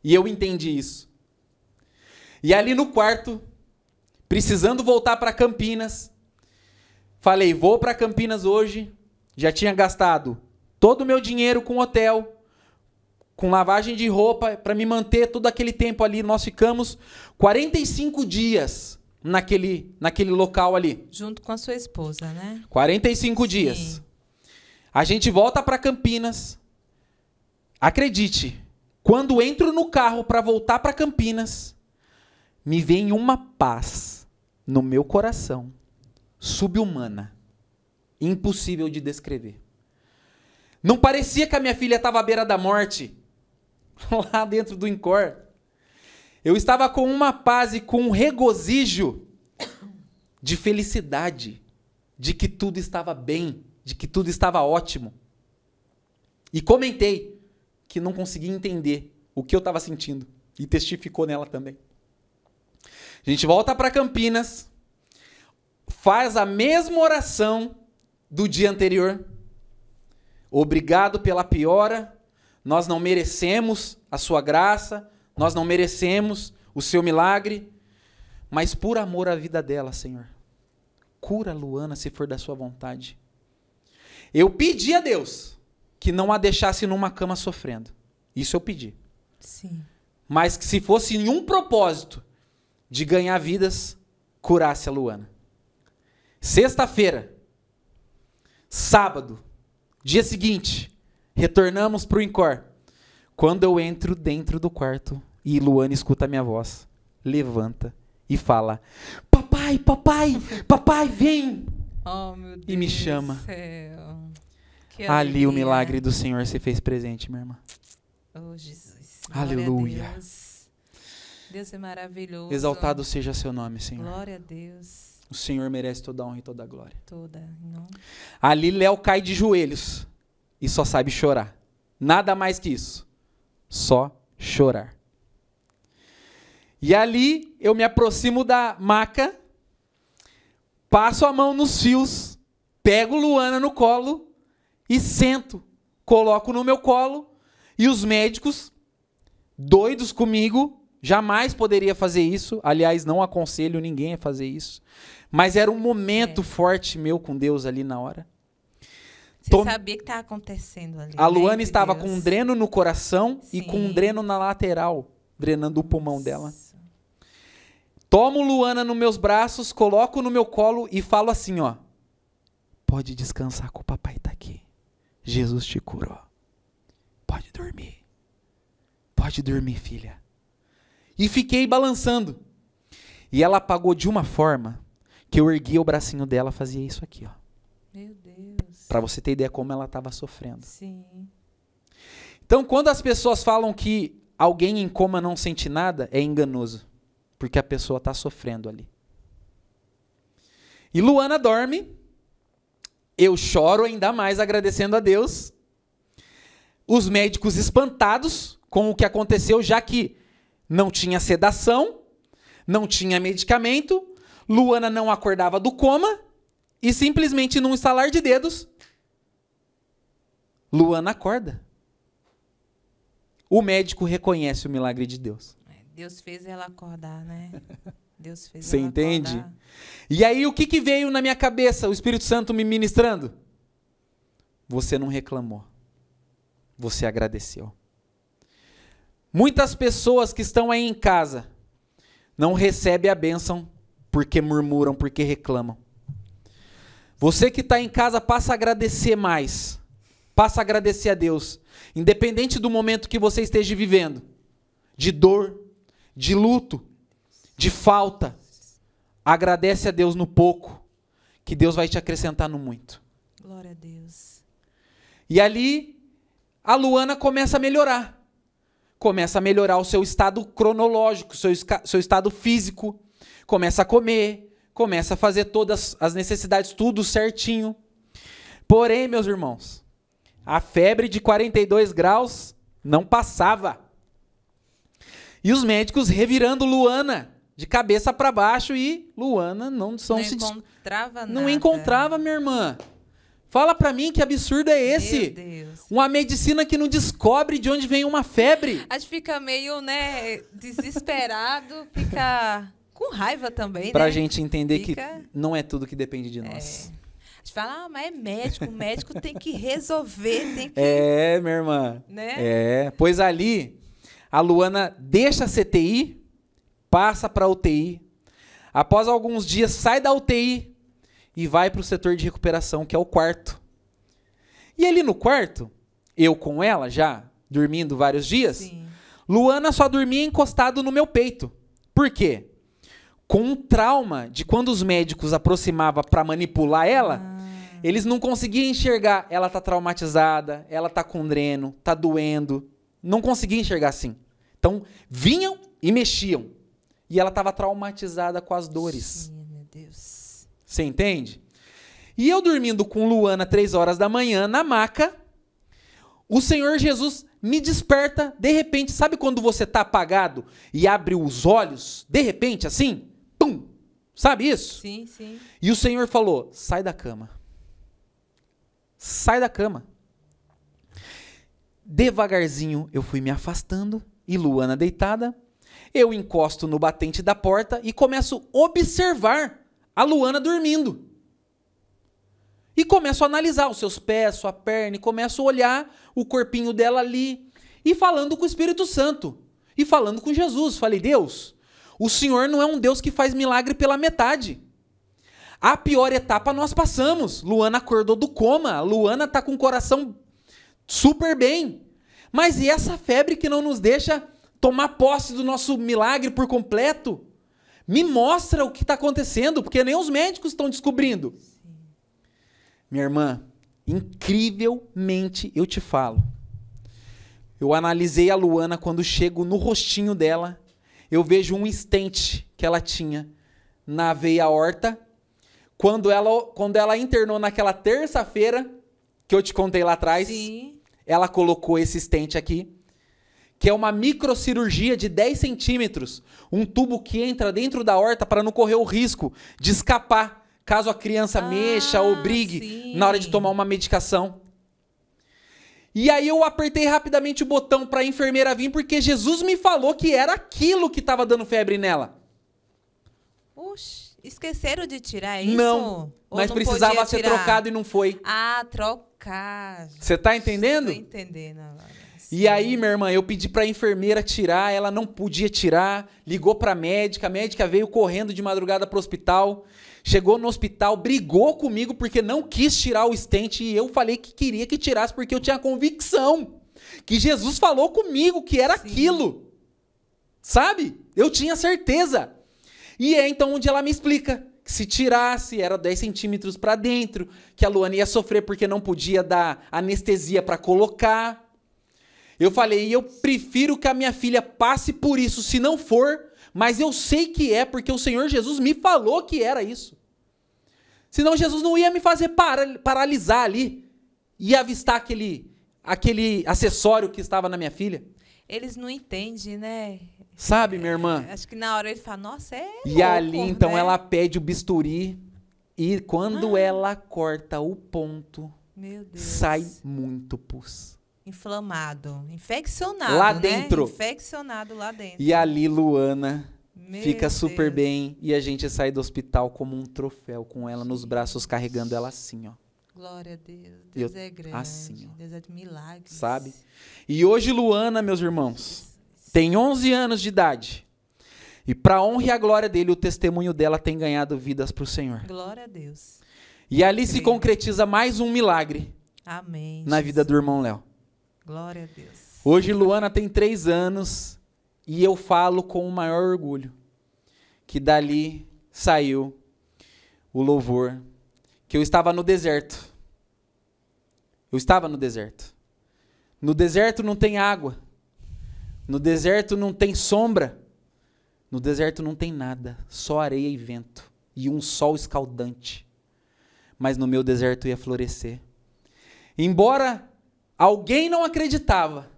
E eu entendi isso. E ali no quarto, precisando voltar para Campinas, falei: vou para Campinas hoje. Já tinha gastado todo o meu dinheiro com hotel, com lavagem de roupa, para me manter todo aquele tempo ali. Nós ficamos 45 dias naquele, naquele local ali. Junto com a sua esposa, né? 45 Sim. dias. A gente volta para Campinas. Acredite, quando entro no carro para voltar para Campinas, me vem uma paz no meu coração, subhumana, impossível de descrever. Não parecia que a minha filha estava à beira da morte, lá dentro do Incor. Eu estava com uma paz e com um regozijo de felicidade, de que tudo estava bem de que tudo estava ótimo. E comentei que não conseguia entender o que eu estava sentindo. E testificou nela também. A gente volta para Campinas, faz a mesma oração do dia anterior. Obrigado pela piora, nós não merecemos a sua graça, nós não merecemos o seu milagre, mas por amor à vida dela, Senhor, cura Luana se for da sua vontade. Eu pedi a Deus que não a deixasse numa cama sofrendo. Isso eu pedi. Sim. Mas que se fosse em um propósito de ganhar vidas, curasse a Luana. Sexta-feira, sábado, dia seguinte, retornamos para o Incor. Quando eu entro dentro do quarto e Luana escuta a minha voz, levanta e fala: Papai, papai, papai, vem! Oh, meu Deus e me chama. Do céu. Ali o milagre do Senhor se fez presente, minha irmã. Oh, Jesus. Aleluia. Deus. Deus é maravilhoso. Exaltado seja seu nome, Senhor. Glória a Deus. O Senhor merece toda a honra e toda a glória. Toda. Não. Ali Léo cai de joelhos e só sabe chorar. Nada mais que isso. Só chorar. E ali eu me aproximo da maca, passo a mão nos fios, pego Luana no colo e sento, coloco no meu colo e os médicos, doidos comigo, jamais poderia fazer isso. Aliás, não aconselho ninguém a fazer isso. Mas era um momento é. forte meu com Deus ali na hora. Você Tom... sabia que estava acontecendo ali. A né, Luana né, estava Deus. com um dreno no coração Sim. e com um dreno na lateral, drenando o pulmão Nossa. dela. Tomo Luana nos meus braços, coloco no meu colo e falo assim, ó. Pode descansar que o papai Jesus te curou. Pode dormir. Pode dormir, filha. E fiquei balançando. E ela apagou de uma forma que eu erguia o bracinho dela, fazia isso aqui, ó. Meu Deus. Para você ter ideia como ela estava sofrendo. Sim. Então, quando as pessoas falam que alguém em coma não sente nada, é enganoso, porque a pessoa está sofrendo ali. E Luana dorme, eu choro ainda mais agradecendo a Deus. Os médicos espantados com o que aconteceu, já que não tinha sedação, não tinha medicamento, Luana não acordava do coma e simplesmente num estalar de dedos, Luana acorda. O médico reconhece o milagre de Deus. É, Deus fez ela acordar, né? Deus fez Você entende? Acordar. E aí o que, que veio na minha cabeça, o Espírito Santo me ministrando? Você não reclamou. Você agradeceu. Muitas pessoas que estão aí em casa não recebem a bênção porque murmuram, porque reclamam. Você que está em casa, passa a agradecer mais. Passa a agradecer a Deus. Independente do momento que você esteja vivendo de dor, de luto, de falta, agradece a Deus no pouco, que Deus vai te acrescentar no muito. Glória a Deus. E ali a Luana começa a melhorar. Começa a melhorar o seu estado cronológico, seu, seu estado físico. Começa a comer, começa a fazer todas as necessidades, tudo certinho. Porém, meus irmãos, a febre de 42 graus não passava. E os médicos revirando Luana de cabeça para baixo e Luana não são não se encontrava nada. não encontrava minha irmã. Fala para mim que absurdo é esse? Meu Deus. Uma medicina que não descobre de onde vem uma febre. A gente fica meio, né, desesperado, fica com raiva também, para né? gente entender fica... que não é tudo que depende de é. nós. É. A gente fala, ah, mas é médico, o médico tem que resolver, tem que... É, minha irmã. Né? É, pois ali a Luana deixa a CTI, passa para a UTI. Após alguns dias, sai da UTI e vai para o setor de recuperação, que é o quarto. E ali no quarto, eu com ela já dormindo vários dias, Sim. Luana só dormia encostado no meu peito. Por quê? Com o trauma de quando os médicos aproximavam para manipular ela, ah. eles não conseguiam enxergar. Ela tá traumatizada, ela tá com dreno, tá doendo. Não conseguia enxergar assim. Então, vinham e mexiam. E ela estava traumatizada com as dores. Sim, meu Deus. Você entende? E eu dormindo com Luana três horas da manhã na maca, o Senhor Jesus me desperta de repente. Sabe quando você tá apagado e abre os olhos de repente assim? Pum. Sabe isso? Sim, sim. E o Senhor falou: "Sai da cama. Sai da cama." Devagarzinho eu fui me afastando e Luana deitada eu encosto no batente da porta e começo a observar a Luana dormindo. E começo a analisar os seus pés, sua perna, e começo a olhar o corpinho dela ali. E falando com o Espírito Santo. E falando com Jesus. Falei, Deus, o Senhor não é um Deus que faz milagre pela metade. A pior etapa nós passamos. Luana acordou do coma. Luana está com o coração super bem. Mas e essa febre que não nos deixa tomar posse do nosso milagre por completo. Me mostra o que está acontecendo, porque nem os médicos estão descobrindo. Sim. Minha irmã, incrivelmente eu te falo. Eu analisei a Luana quando chego no rostinho dela, eu vejo um estente que ela tinha na veia horta. Quando ela, quando ela internou naquela terça-feira, que eu te contei lá atrás, Sim. ela colocou esse estente aqui que é uma microcirurgia de 10 centímetros, um tubo que entra dentro da horta para não correr o risco de escapar caso a criança ah, mexa ou brigue sim. na hora de tomar uma medicação. E aí eu apertei rapidamente o botão para a enfermeira vir porque Jesus me falou que era aquilo que estava dando febre nela. Puxa, esqueceram de tirar isso? Não, ou mas não precisava ser trocado e não foi. Ah, trocar. Você está entendendo? Estou entendendo agora. E aí, minha irmã, eu pedi para a enfermeira tirar, ela não podia tirar, ligou para a médica, a médica veio correndo de madrugada para o hospital, chegou no hospital, brigou comigo porque não quis tirar o estente e eu falei que queria que tirasse porque eu tinha convicção que Jesus falou comigo que era Sim. aquilo. Sabe? Eu tinha certeza. E é então onde ela me explica que se tirasse era 10 centímetros para dentro, que a Luana ia sofrer porque não podia dar anestesia para colocar. Eu falei, e eu prefiro que a minha filha passe por isso, se não for, mas eu sei que é, porque o Senhor Jesus me falou que era isso. Senão Jesus não ia me fazer para, paralisar ali e avistar aquele, aquele acessório que estava na minha filha. Eles não entendem, né? Sabe, minha irmã? É, acho que na hora ele fala, nossa, é. E ali, então, né? ela pede o bisturi e quando ah. ela corta o ponto, sai muito pus. Inflamado. Infeccionado. Lá né? dentro. Infeccionado lá dentro. E ali, Luana. Meu fica super Deus. bem e a gente sai do hospital como um troféu com ela nos braços carregando ela assim, ó. Glória a Deus. Deus eu, é grande. Assim, ó. Deus é de milagres. Sabe? E hoje Luana, meus irmãos, tem 11 anos de idade. E para honra e a glória dele, o testemunho dela tem ganhado vidas para o Senhor. Glória a Deus. E ali se concretiza mais um milagre. Amém. Na vida do irmão Léo. Glória a Deus. Hoje Luana tem três anos e eu falo com o maior orgulho que dali saiu o louvor, que eu estava no deserto. Eu estava no deserto. No deserto não tem água. No deserto não tem sombra. No deserto não tem nada, só areia e vento e um sol escaldante. Mas no meu deserto ia florescer. Embora Alguém não acreditava.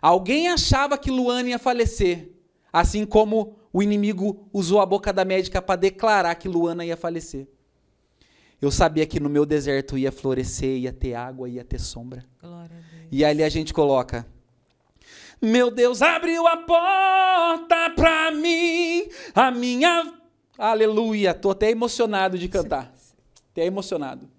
Alguém achava que Luana ia falecer, assim como o inimigo usou a boca da médica para declarar que Luana ia falecer. Eu sabia que no meu deserto ia florescer, ia ter água, ia ter sombra. E ali a gente coloca. Meu Deus abriu a porta para mim, a minha. Aleluia! Tô até emocionado de cantar. Até emocionado.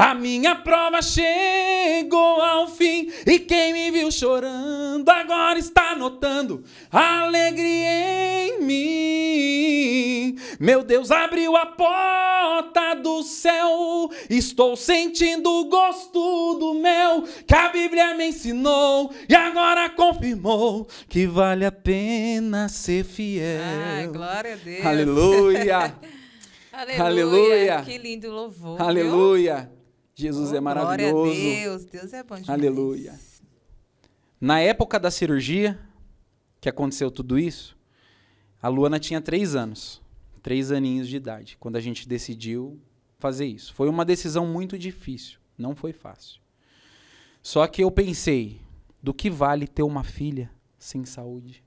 A minha prova chegou ao fim e quem me viu chorando agora está notando alegria em mim. Meu Deus abriu a porta do céu, estou sentindo o gosto do meu que a Bíblia me ensinou e agora confirmou que vale a pena ser fiel. glória a Deus. Aleluia. Aleluia. Aleluia. Que lindo louvor. Aleluia. Viu? Jesus oh, é maravilhoso. Glória a Deus, Deus é bom demais. Aleluia. Na época da cirurgia, que aconteceu tudo isso, a Luana tinha três anos, três aninhos de idade, quando a gente decidiu fazer isso. Foi uma decisão muito difícil, não foi fácil. Só que eu pensei, do que vale ter uma filha sem saúde?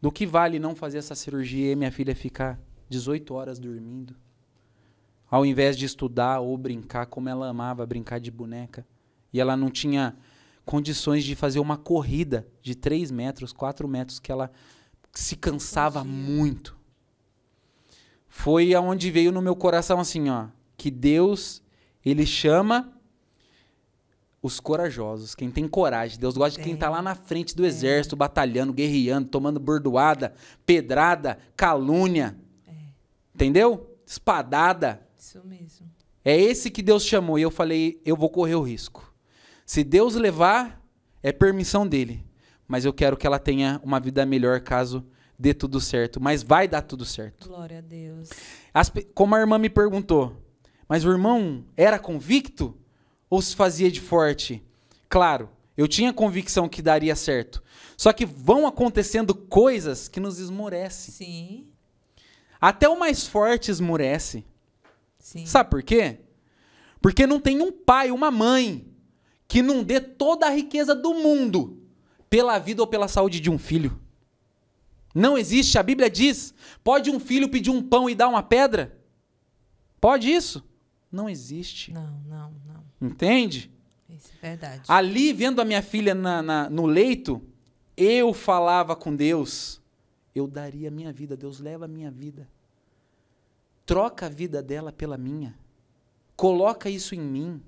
Do que vale não fazer essa cirurgia e minha filha ficar 18 horas dormindo? Ao invés de estudar ou brincar, como ela amava brincar de boneca. E ela não tinha condições de fazer uma corrida de 3 metros, 4 metros, que ela se cansava muito. Foi aonde veio no meu coração assim, ó, que Deus, ele chama os corajosos, quem tem coragem. Deus gosta de quem está lá na frente do exército, batalhando, guerreando, tomando bordoada, pedrada, calúnia. É. Entendeu? Espadada. Isso mesmo. É esse que Deus chamou. E eu falei, eu vou correr o risco. Se Deus levar, é permissão dele. Mas eu quero que ela tenha uma vida melhor caso dê tudo certo. Mas vai dar tudo certo. Glória a Deus. As, como a irmã me perguntou, mas o irmão era convicto ou se fazia de forte? Claro, eu tinha convicção que daria certo. Só que vão acontecendo coisas que nos esmorecem. Sim. Até o mais forte esmorece. Sim. Sabe por quê? Porque não tem um pai, uma mãe, que não dê toda a riqueza do mundo pela vida ou pela saúde de um filho. Não existe, a Bíblia diz: pode um filho pedir um pão e dar uma pedra? Pode isso? Não existe. Não, não, não. Entende? Isso é verdade. Ali, vendo a minha filha na, na, no leito, eu falava com Deus: eu daria a minha vida, Deus leva a minha vida troca a vida dela pela minha. Coloca isso em mim.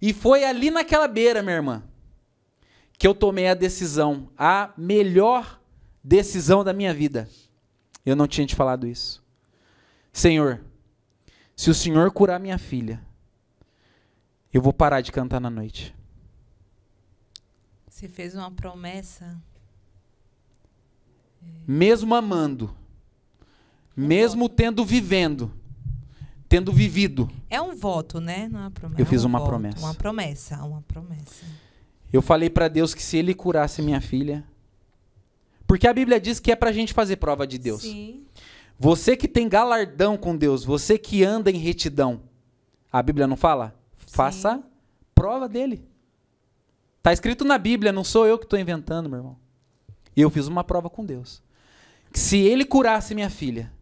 E foi ali naquela beira, minha irmã, que eu tomei a decisão, a melhor decisão da minha vida. Eu não tinha te falado isso. Senhor, se o Senhor curar minha filha, eu vou parar de cantar na noite. Você fez uma promessa. Mesmo amando, mesmo voto. tendo vivendo, tendo vivido. É um voto, né? Não é uma promessa. Eu é fiz um uma voto, promessa. Uma promessa, uma promessa. Eu falei para Deus que se Ele curasse minha filha, porque a Bíblia diz que é para a gente fazer prova de Deus. Sim. Você que tem galardão com Deus, você que anda em retidão, a Bíblia não fala? Faça Sim. prova dele. Tá escrito na Bíblia, não sou eu que estou inventando, meu irmão. Eu fiz uma prova com Deus. Que se ele curasse minha filha,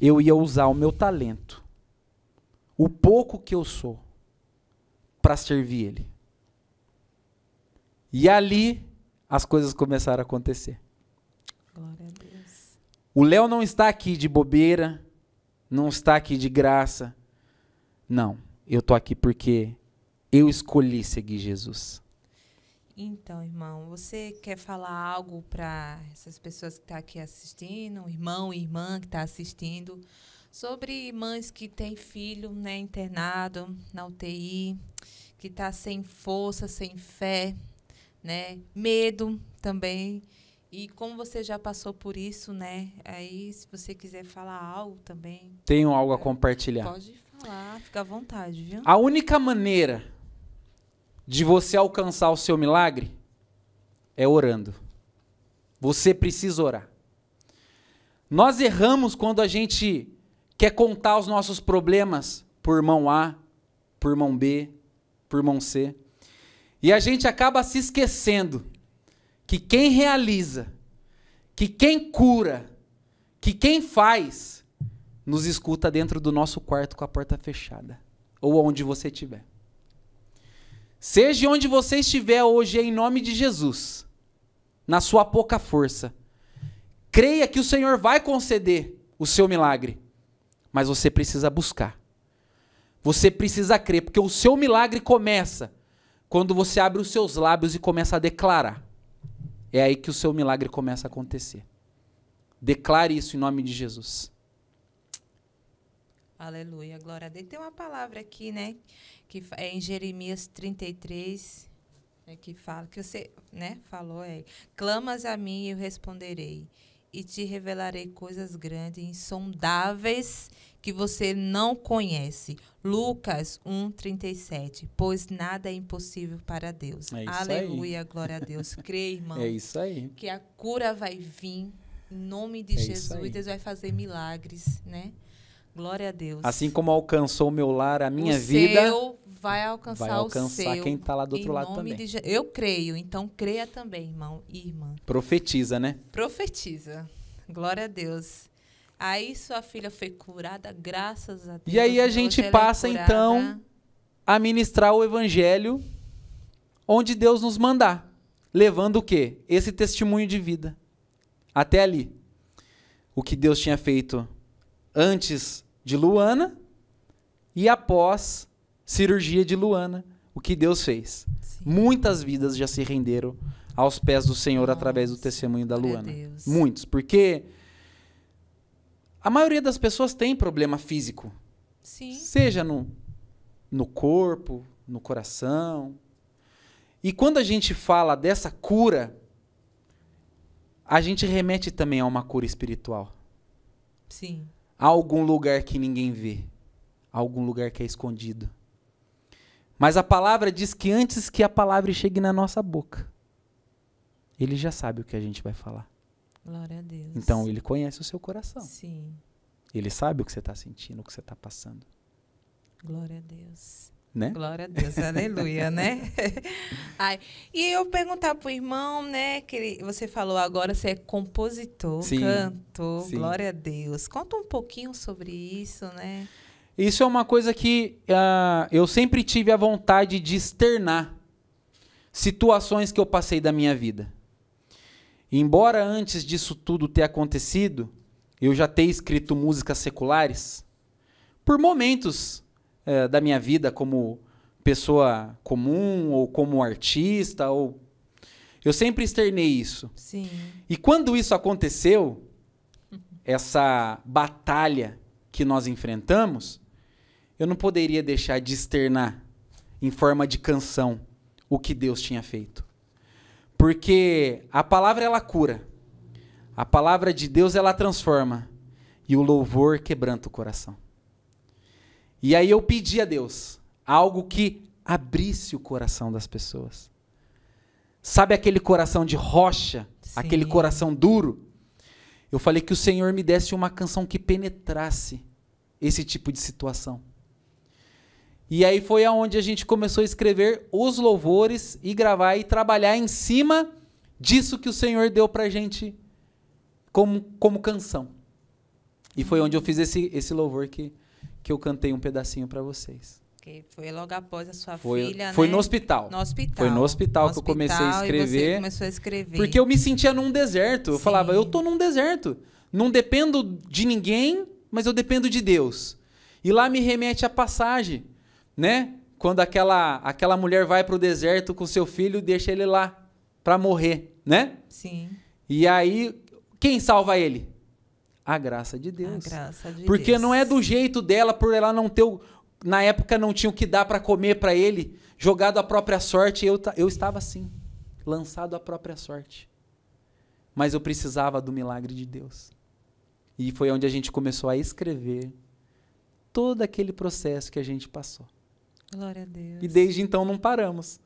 eu ia usar o meu talento, o pouco que eu sou, para servir Ele. E ali as coisas começaram a acontecer. Glória a Deus. O Léo não está aqui de bobeira, não está aqui de graça. Não, eu estou aqui porque eu escolhi seguir Jesus. Então, irmão, você quer falar algo para essas pessoas que estão tá aqui assistindo, irmão e irmã que está assistindo, sobre mães que têm filho né, internado na UTI, que está sem força, sem fé, né, medo também. E como você já passou por isso, né? Aí, se você quiser falar algo também. Tenho algo a é, compartilhar. Pode falar, fica à vontade, viu? A única maneira de você alcançar o seu milagre é orando. Você precisa orar. Nós erramos quando a gente quer contar os nossos problemas por irmão A, por irmão B, por irmão C. E a gente acaba se esquecendo que quem realiza, que quem cura, que quem faz, nos escuta dentro do nosso quarto com a porta fechada, ou onde você estiver. Seja onde você estiver hoje, em nome de Jesus, na sua pouca força, creia que o Senhor vai conceder o seu milagre, mas você precisa buscar. Você precisa crer, porque o seu milagre começa quando você abre os seus lábios e começa a declarar. É aí que o seu milagre começa a acontecer. Declare isso em nome de Jesus. Aleluia, glória a Deus. Tem uma palavra aqui, né? que é em Jeremias 33, né, que fala, que você né, falou, é, clamas a mim e eu responderei, e te revelarei coisas grandes, insondáveis, que você não conhece. Lucas 1 37 Pois nada é impossível para Deus. É Aleluia, aí. glória a Deus. Crê, irmão. É isso aí. Que a cura vai vir em nome de é Jesus. Deus vai fazer milagres, né? Glória a Deus. Assim como alcançou o meu lar, a minha o vida. Seu vai alcançar, vai alcançar o seu, quem está lá do outro lado também. De... Eu creio, então creia também, irmão e irmã. Profetiza, né? Profetiza. Glória a Deus. Aí sua filha foi curada, graças a Deus. E aí a gente é passa é então a ministrar o evangelho onde Deus nos mandar, levando o quê? Esse testemunho de vida. Até ali. O que Deus tinha feito antes de Luana e após cirurgia de Luana, o que Deus fez. Sim. Muitas vidas já se renderam aos pés do Senhor Nossa. através do testemunho da Luana. Muitos, porque a maioria das pessoas tem problema físico. Sim. Seja no, no corpo, no coração. E quando a gente fala dessa cura, a gente remete também a uma cura espiritual. Sim. Há algum lugar que ninguém vê, há algum lugar que é escondido. Mas a palavra diz que antes que a palavra chegue na nossa boca, ele já sabe o que a gente vai falar. Glória a Deus. Então ele conhece o seu coração. Sim. Ele sabe o que você está sentindo, o que você está passando. Glória a Deus. Né? Glória a Deus, aleluia, né? Ai, e eu perguntar pro irmão, né, que ele, você falou agora, você é compositor, sim, cantor, sim. glória a Deus. Conta um pouquinho sobre isso, né? Isso é uma coisa que uh, eu sempre tive a vontade de externar situações que eu passei da minha vida. Embora antes disso tudo ter acontecido, eu já tenha escrito músicas seculares, por momentos é, da minha vida como pessoa comum ou como artista ou eu sempre externei isso. Sim. E quando isso aconteceu, essa batalha que nós enfrentamos, eu não poderia deixar de externar em forma de canção o que Deus tinha feito. Porque a palavra ela cura. A palavra de Deus ela transforma e o louvor quebranta o coração. E aí eu pedi a Deus algo que abrisse o coração das pessoas. Sabe aquele coração de rocha, Sim. aquele coração duro? Eu falei que o Senhor me desse uma canção que penetrasse esse tipo de situação. E aí foi aonde a gente começou a escrever os louvores e gravar e trabalhar em cima disso que o Senhor deu pra gente como, como canção. E foi onde eu fiz esse, esse louvor que que eu cantei um pedacinho para vocês. Que foi logo após a sua foi, filha, Foi né? no hospital. No hospital. Foi no hospital no que hospital, eu comecei a escrever. começou a escrever. Porque eu me sentia num deserto. Eu falava, eu tô num deserto. Não dependo de ninguém, mas eu dependo de Deus. E lá me remete a passagem, né? Quando aquela, aquela mulher vai para o deserto com seu filho e deixa ele lá para morrer, né? Sim. E aí, quem salva ele? A graça de Deus. A graça de Porque Deus. não é do jeito dela, por ela não ter. na época não tinha o que dar para comer para ele, jogado à própria sorte. Eu, eu estava assim, lançado à própria sorte. Mas eu precisava do milagre de Deus. E foi onde a gente começou a escrever todo aquele processo que a gente passou. Glória a Deus. E desde então não paramos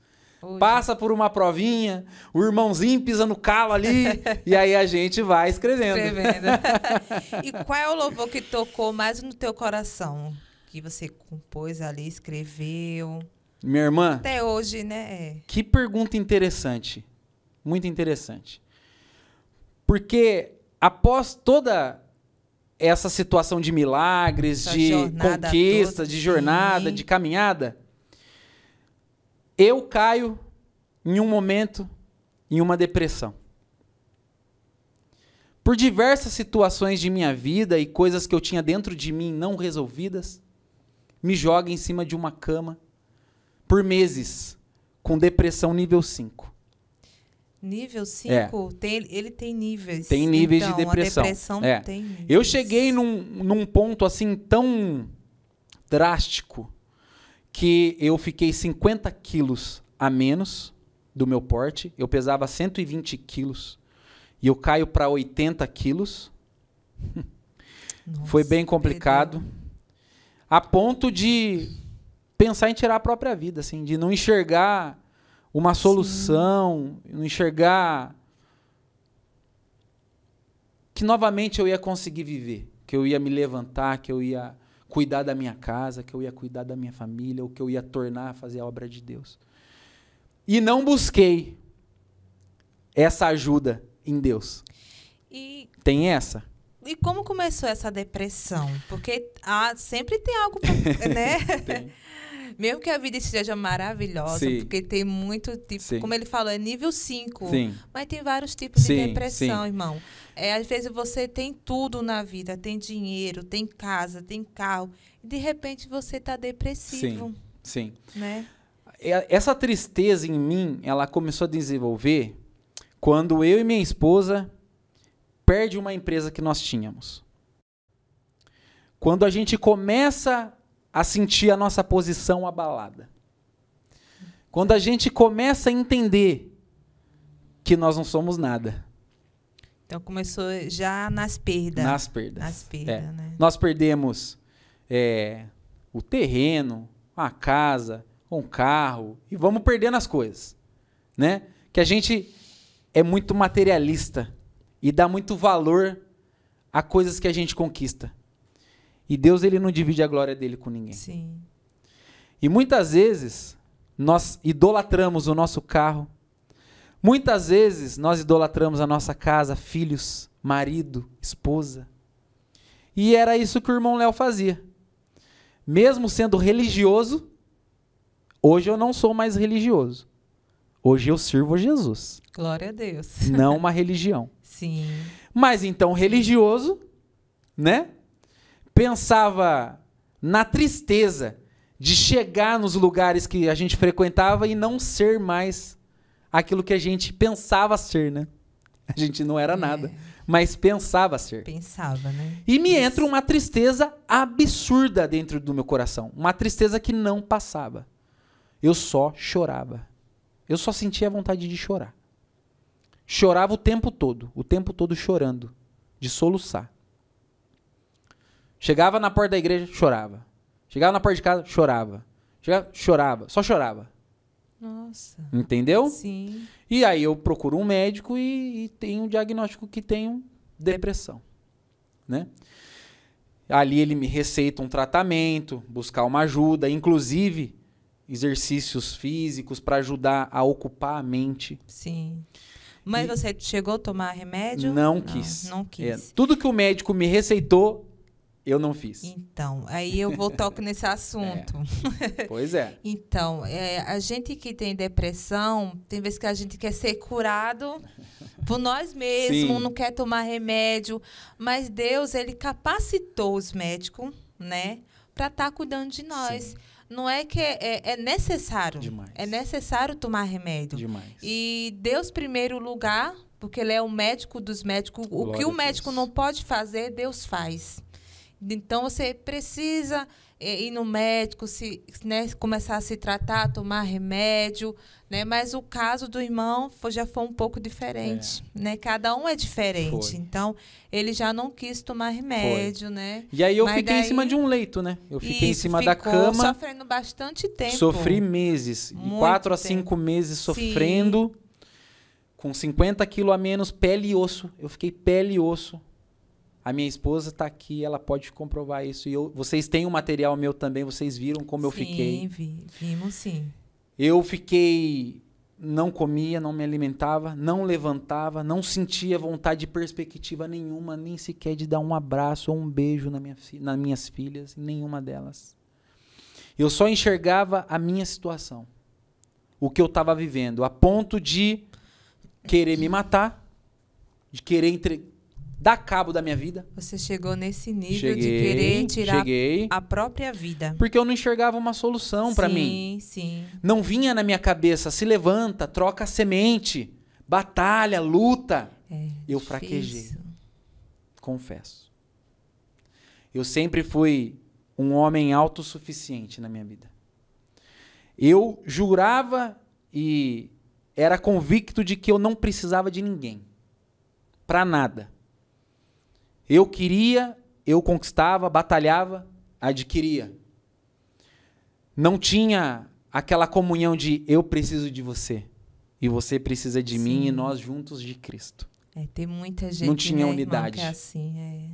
passa por uma provinha, o irmãozinho pisa no calo ali, e aí a gente vai escrevendo. Escrevendo. e qual é o louvor que tocou mais no teu coração? Que você compôs ali, escreveu? Minha irmã? Até hoje, né? Que pergunta interessante. Muito interessante. Porque após toda essa situação de milagres, essa de conquista, toda, de jornada, sim. de caminhada, eu caio em um momento em uma depressão. Por diversas situações de minha vida e coisas que eu tinha dentro de mim não resolvidas, me joga em cima de uma cama por meses com depressão nível 5. Nível 5? É. Tem, ele tem níveis. Tem níveis então, de depressão. depressão é. Eu cheguei num, num ponto assim tão drástico que eu fiquei 50 quilos a menos do meu porte. Eu pesava 120 quilos e eu caio para 80 quilos. Nossa, Foi bem complicado. Perdeu. A ponto de pensar em tirar a própria vida, assim, de não enxergar uma solução, Sim. não enxergar que novamente eu ia conseguir viver, que eu ia me levantar, que eu ia cuidar da minha casa, que eu ia cuidar da minha família, ou que eu ia tornar a fazer a obra de Deus. E não busquei essa ajuda em Deus. E... Tem essa? e como começou essa depressão? Porque ah, sempre tem algo, né? tem. Mesmo que a vida seja maravilhosa, sim. porque tem muito tipo, sim. como ele falou, é nível 5. Mas tem vários tipos sim, de depressão, irmão. É, às vezes você tem tudo na vida, tem dinheiro, tem casa, tem carro, e de repente você está depressivo. Sim. Sim. Né? Essa tristeza em mim, ela começou a desenvolver quando eu e minha esposa perde uma empresa que nós tínhamos. Quando a gente começa a sentir a nossa posição abalada. Quando a gente começa a entender que nós não somos nada. Então começou já nas perdas. Nas perdas. Nas é. perdas é. né? Nós perdemos é, o terreno, a casa, um carro e vamos perdendo as coisas, né? Que a gente é muito materialista e dá muito valor a coisas que a gente conquista. E Deus ele não divide a glória dele com ninguém. Sim. E muitas vezes nós idolatramos o nosso carro. Muitas vezes nós idolatramos a nossa casa, filhos, marido, esposa. E era isso que o irmão Léo fazia. Mesmo sendo religioso, hoje eu não sou mais religioso. Hoje eu sirvo a Jesus. Glória a Deus. Não uma religião. Sim. Mas então religioso, né? pensava na tristeza de chegar nos lugares que a gente frequentava e não ser mais aquilo que a gente pensava ser, né? A gente não era é. nada, é. mas pensava ser. Pensava, né? E me Isso. entra uma tristeza absurda dentro do meu coração, uma tristeza que não passava. Eu só chorava. Eu só sentia vontade de chorar. Chorava o tempo todo, o tempo todo chorando, de soluçar. Chegava na porta da igreja, chorava. Chegava na porta de casa, chorava. Chegava, chorava, só chorava. Nossa. Entendeu? Sim. E aí eu procuro um médico e, e tenho um diagnóstico que tenho depressão, né? Ali ele me receita um tratamento, buscar uma ajuda, inclusive exercícios físicos para ajudar a ocupar a mente. Sim. Mas e você chegou a tomar remédio? Não, não quis. Não quis. É, tudo que o médico me receitou, eu não fiz. Então, aí eu vou tocar nesse é. assunto. É. Pois é. então, é, a gente que tem depressão, tem vezes que a gente quer ser curado por nós mesmos, não quer tomar remédio, mas Deus, ele capacitou os médicos, né, para estar tá cuidando de nós. Sim. Não é que é, é necessário. Demais. É necessário tomar remédio. Demais. E Deus, primeiro lugar, porque ele é o médico dos médicos. Glória o que o médico não pode fazer, Deus faz. Então você precisa é, ir no médico, se, né, começar a se tratar, tomar remédio, né? Mas o caso do irmão foi, já foi um pouco diferente, é. né? Cada um é diferente. Foi. Então ele já não quis tomar remédio, foi. né? E aí eu Mas fiquei daí... em cima de um leito, né? Eu fiquei Isso, em cima da cama, sofrendo bastante tempo. Sofri meses, Muito quatro tempo. a cinco meses sofrendo. Sim. Com 50 quilos a menos, pele e osso. Eu fiquei pele e osso a minha esposa está aqui, ela pode comprovar isso. E eu, vocês têm o um material meu também, vocês viram como sim, eu fiquei. Sim, vi, vimos sim. Eu fiquei. Não comia, não me alimentava, não levantava, não sentia vontade de perspectiva nenhuma, nem sequer de dar um abraço ou um beijo na minha, nas minhas filhas, nenhuma delas. Eu só enxergava a minha situação, o que eu estava vivendo, a ponto de querer me matar, de querer entre dar cabo da minha vida. Você chegou nesse nível cheguei, de querer tirar cheguei, a própria vida. Porque eu não enxergava uma solução para mim. Sim, sim. Não vinha na minha cabeça, se levanta, troca semente, batalha, luta. É, eu difícil. fraquejei. Confesso. Eu sempre fui um homem autossuficiente na minha vida. Eu jurava e era convicto de que eu não precisava de ninguém. Para nada. Eu queria, eu conquistava, batalhava, adquiria. Não tinha aquela comunhão de eu preciso de você e você precisa de Sim. mim e nós juntos de Cristo. É, tem muita gente não tinha né, unidade. Irmão, é assim, é.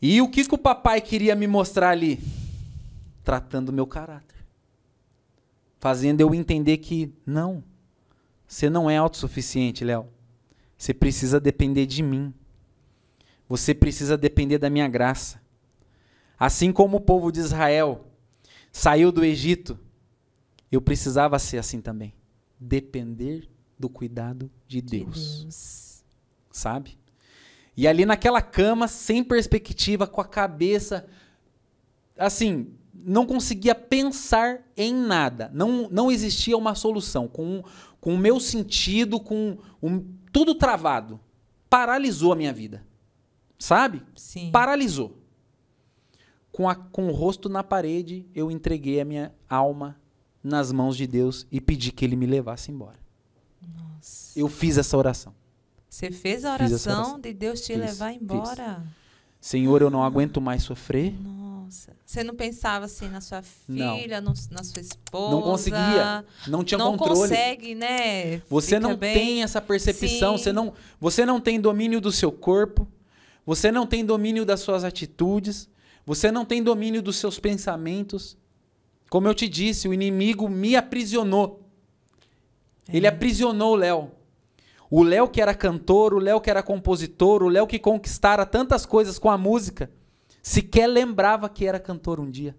E o que, que o papai queria me mostrar ali? Tratando meu caráter. Fazendo eu entender que não, você não é autossuficiente, Léo. Você precisa depender de mim. Você precisa depender da minha graça. Assim como o povo de Israel saiu do Egito, eu precisava ser assim também. Depender do cuidado de Deus. Deus. Sabe? E ali naquela cama, sem perspectiva, com a cabeça assim, não conseguia pensar em nada. Não, não existia uma solução. Com, com o meu sentido, com um, tudo travado. Paralisou a minha vida. Sabe? Sim. Paralisou. Com, a, com o rosto na parede, eu entreguei a minha alma nas mãos de Deus e pedi que ele me levasse embora. Nossa. Eu fiz essa oração. Você fez a oração, oração. de Deus te fiz, levar embora? Fiz. Senhor, eu não aguento mais sofrer. Nossa. Você não pensava assim na sua filha, não. No, na sua esposa? Não conseguia. Não tinha não controle. Não consegue, né? Você Fica não bem. tem essa percepção, você não, você não tem domínio do seu corpo. Você não tem domínio das suas atitudes, você não tem domínio dos seus pensamentos. Como eu te disse, o inimigo me aprisionou. Ele é. aprisionou o Léo. O Léo que era cantor, o Léo que era compositor, o Léo que conquistara tantas coisas com a música, sequer lembrava que era cantor um dia.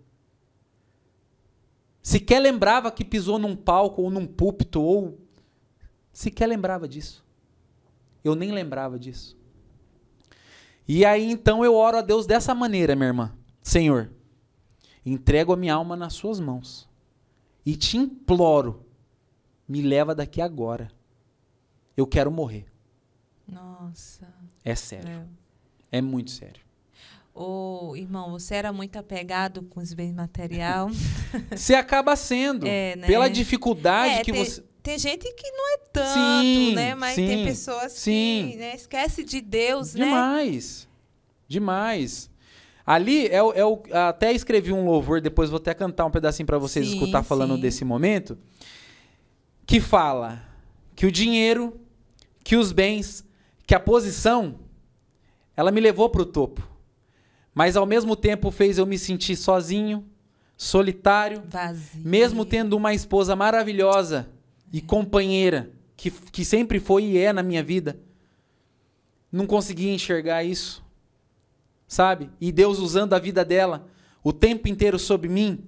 Sequer lembrava que pisou num palco ou num púlpito ou sequer lembrava disso. Eu nem lembrava disso. E aí então eu oro a Deus dessa maneira, minha irmã. Senhor, entrego a minha alma nas suas mãos e te imploro, me leva daqui agora. Eu quero morrer. Nossa. É sério. É, é muito sério. Ô, irmão, você era muito apegado com os bens materiais. você acaba sendo. É, né? Pela dificuldade é, que você tem gente que não é tanto, sim, né? Mas sim, tem pessoas sim. que né? esquece de Deus, demais, né? Demais. demais Ali é, o, é o, até escrevi um louvor, depois vou até cantar um pedacinho para vocês sim, escutar falando desse momento, que fala que o dinheiro, que os bens, que a posição, ela me levou para o topo, mas ao mesmo tempo fez eu me sentir sozinho, solitário, Vazio. mesmo tendo uma esposa maravilhosa e companheira que, que sempre foi e é na minha vida. Não conseguia enxergar isso, sabe? E Deus usando a vida dela o tempo inteiro sobre mim,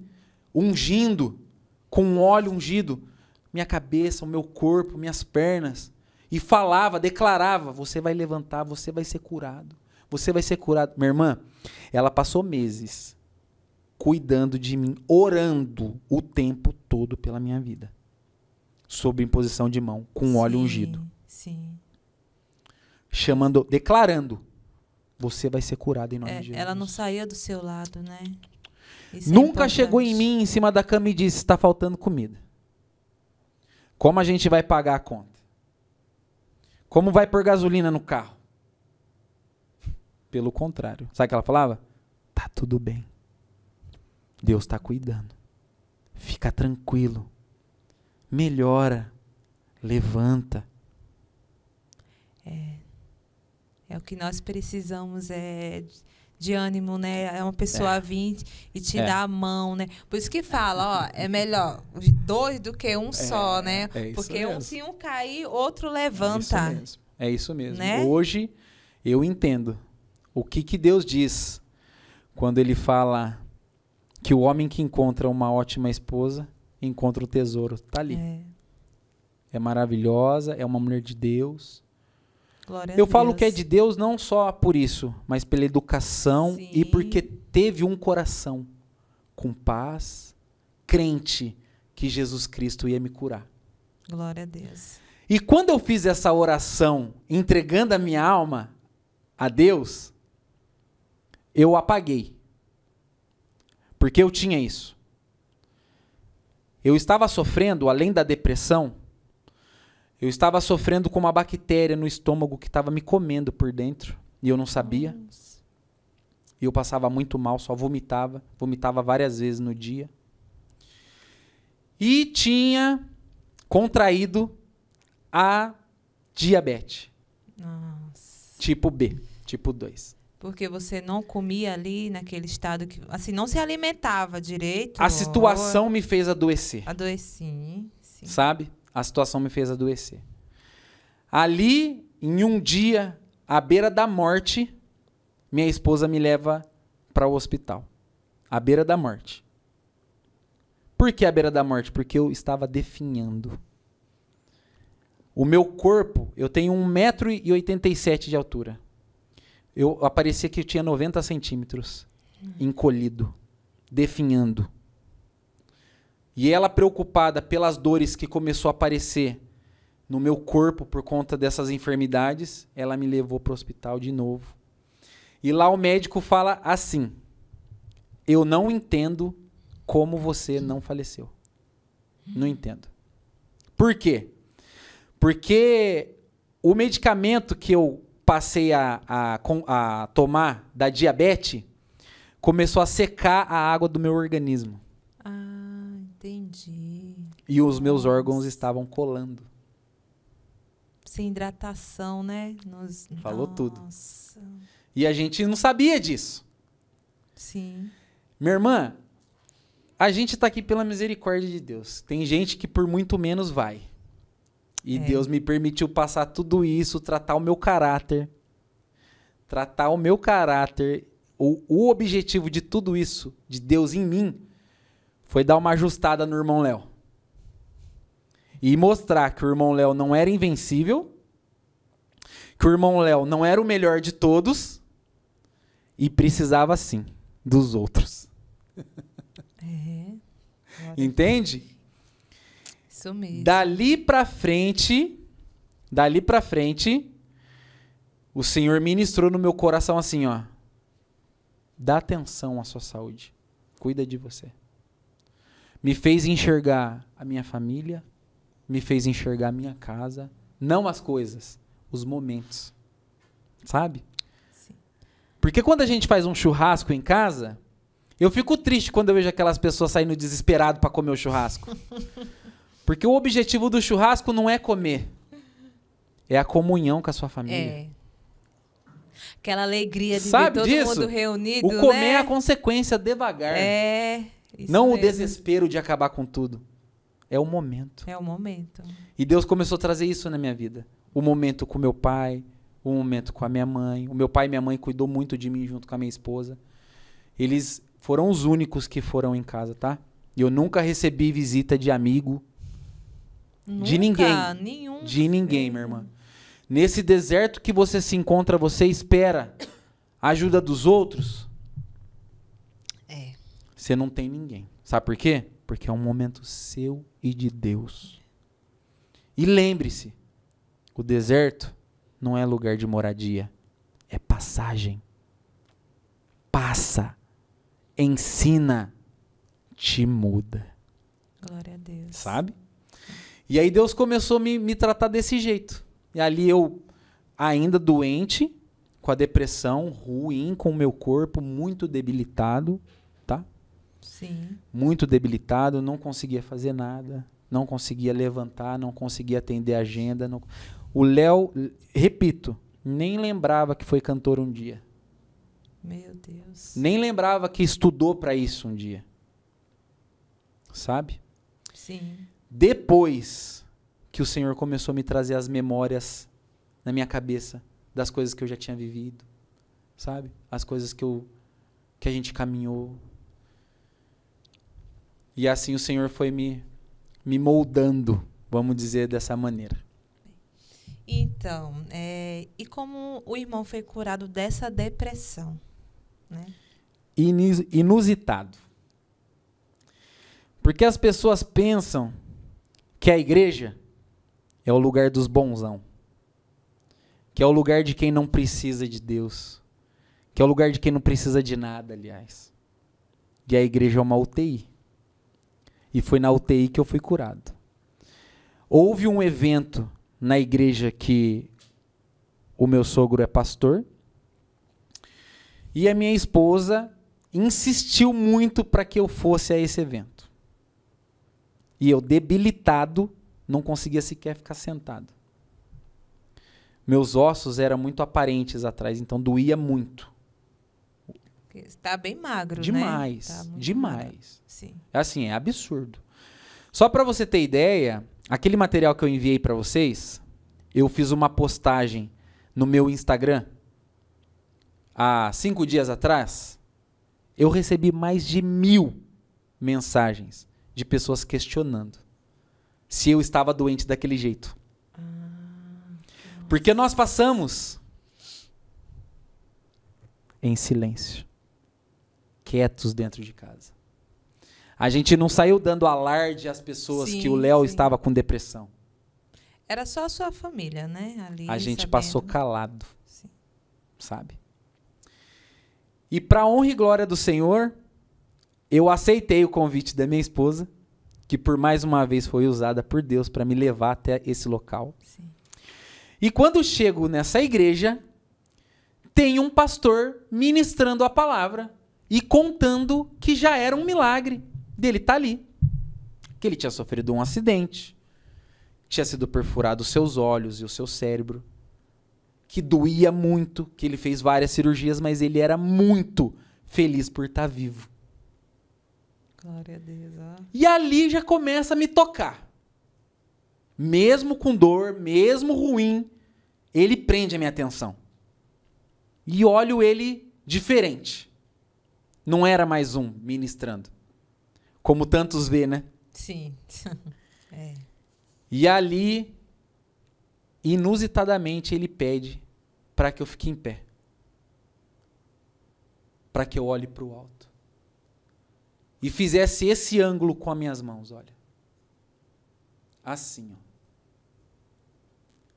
ungindo com um óleo ungido minha cabeça, o meu corpo, minhas pernas. E falava, declarava: Você vai levantar, você vai ser curado. Você vai ser curado. Minha irmã, ela passou meses cuidando de mim, orando o tempo todo pela minha vida sob imposição de mão, com sim, óleo ungido. Sim. Chamando, declarando, você vai ser curado em nome é, de Jesus. Ela não saía do seu lado, né? Isso é Nunca é chegou em mim, em cima da cama, e disse: está faltando comida. Como a gente vai pagar a conta? Como vai pôr gasolina no carro? Pelo contrário. Sabe o que ela falava? Tá tudo bem. Deus está cuidando. Fica tranquilo melhora, levanta. É, é o que nós precisamos é de ânimo, né? É uma pessoa é. vir e te é. dar a mão, né? Por isso que fala, ó, é melhor dois do que um é, só, né? É Porque mesmo. um se um cair, outro levanta. É isso mesmo. É isso mesmo. Né? Hoje eu entendo o que que Deus diz quando ele fala que o homem que encontra uma ótima esposa encontra o tesouro. Tá ali. É, é maravilhosa, é uma mulher de Deus. Glória eu falo Deus. que é de Deus não só por isso, mas pela educação Sim. e porque teve um coração com paz, crente que Jesus Cristo ia me curar. Glória a Deus. E quando eu fiz essa oração, entregando a minha alma a Deus, eu apaguei. Porque eu tinha isso. Eu estava sofrendo, além da depressão, eu estava sofrendo com uma bactéria no estômago que estava me comendo por dentro e eu não sabia. E eu passava muito mal, só vomitava, vomitava várias vezes no dia. E tinha contraído a diabetes. Nossa. Tipo B, tipo 2 porque você não comia ali naquele estado que assim não se alimentava direito. A situação me fez adoecer. Adoeci, sim. Sabe? A situação me fez adoecer. Ali, em um dia, à beira da morte, minha esposa me leva para o hospital. À beira da morte. Por que à beira da morte? Porque eu estava definhando. O meu corpo, eu tenho 1,87m de altura eu aparecia que eu tinha 90 centímetros, encolhido, definhando. E ela preocupada pelas dores que começou a aparecer no meu corpo por conta dessas enfermidades, ela me levou para o hospital de novo. E lá o médico fala assim: Eu não entendo como você não faleceu. Não entendo. Por quê? Porque o medicamento que eu passei a, a, a tomar da diabetes, começou a secar a água do meu organismo. Ah, entendi. E os meus órgãos estavam colando. Sem hidratação, né? Nos... Falou Nossa. tudo. E a gente não sabia disso. Sim. Minha irmã, a gente está aqui pela misericórdia de Deus. Tem gente que por muito menos vai. E é. Deus me permitiu passar tudo isso, tratar o meu caráter. Tratar o meu caráter. O, o objetivo de tudo isso, de Deus em mim, foi dar uma ajustada no irmão Léo. E mostrar que o irmão Léo não era invencível, que o irmão Léo não era o melhor de todos e precisava sim dos outros. É. Entende? Isso mesmo. Dali para frente, dali para frente, o Senhor ministrou no meu coração assim, ó. Dá atenção à sua saúde. Cuida de você. Me fez enxergar a minha família, me fez enxergar a minha casa, não as coisas, os momentos. Sabe? Porque quando a gente faz um churrasco em casa, eu fico triste quando eu vejo aquelas pessoas saindo desesperado para comer o churrasco. Porque o objetivo do churrasco não é comer. É a comunhão com a sua é. família. É. Aquela alegria de Sabe ver todo disso? mundo reunido. O comer né? é a consequência devagar. É. não mesmo. o desespero de acabar com tudo. É o momento. É o momento. E Deus começou a trazer isso na minha vida. O momento com meu pai, o momento com a minha mãe. O meu pai e minha mãe cuidou muito de mim junto com a minha esposa. Eles foram os únicos que foram em casa, tá? Eu nunca recebi visita de amigo, Nunca, de ninguém. Nenhum. De ninguém, minha irmã. Nesse deserto que você se encontra, você espera a ajuda dos outros? É. Você não tem ninguém. Sabe por quê? Porque é um momento seu e de Deus. E lembre-se, o deserto não é lugar de moradia, é passagem. Passa, ensina, te muda. Glória a Deus. Sabe? E aí Deus começou a me, me tratar desse jeito. E ali eu, ainda doente, com a depressão, ruim, com o meu corpo muito debilitado, tá? Sim. Muito debilitado, não conseguia fazer nada, não conseguia levantar, não conseguia atender a agenda. Não... O Léo, repito, nem lembrava que foi cantor um dia. Meu Deus. Nem lembrava que estudou para isso um dia. Sabe? Sim. Depois que o Senhor começou a me trazer as memórias na minha cabeça das coisas que eu já tinha vivido, sabe? As coisas que eu que a gente caminhou. E assim o Senhor foi me me moldando, vamos dizer dessa maneira. Então, é, e como o irmão foi curado dessa depressão, né? inusitado. Porque as pessoas pensam que é a igreja é o lugar dos bonzão, que é o lugar de quem não precisa de Deus, que é o lugar de quem não precisa de nada, aliás. E a igreja é uma UTI. E foi na UTI que eu fui curado. Houve um evento na igreja que o meu sogro é pastor. E a minha esposa insistiu muito para que eu fosse a esse evento. E eu, debilitado, não conseguia sequer ficar sentado. Meus ossos eram muito aparentes atrás, então doía muito. Está bem magro, né? demais, né? Tá demais, demais. É assim, é absurdo. Só para você ter ideia, aquele material que eu enviei para vocês, eu fiz uma postagem no meu Instagram há cinco dias atrás. Eu recebi mais de mil mensagens de pessoas questionando se eu estava doente daquele jeito. Porque nós passamos em silêncio, quietos dentro de casa. A gente não saiu dando alarde às pessoas sim, que o Léo estava com depressão. Era só a sua família, né? Ali, a gente sabendo. passou calado. Sim. Sabe? E para honra e glória do Senhor, eu aceitei o convite da minha esposa, que por mais uma vez foi usada por Deus para me levar até esse local. Sim. E quando chego nessa igreja, tem um pastor ministrando a palavra e contando que já era um milagre dele estar tá ali. Que ele tinha sofrido um acidente, tinha sido perfurado os seus olhos e o seu cérebro, que doía muito, que ele fez várias cirurgias, mas ele era muito feliz por estar tá vivo. Glória a Deus. Ó. E ali já começa a me tocar. Mesmo com dor, mesmo ruim, ele prende a minha atenção. E olho ele diferente. Não era mais um ministrando. Como tantos vê, né? Sim. é. E ali, inusitadamente, ele pede para que eu fique em pé. Para que eu olhe para o alto e fizesse esse ângulo com as minhas mãos, olha. Assim, ó.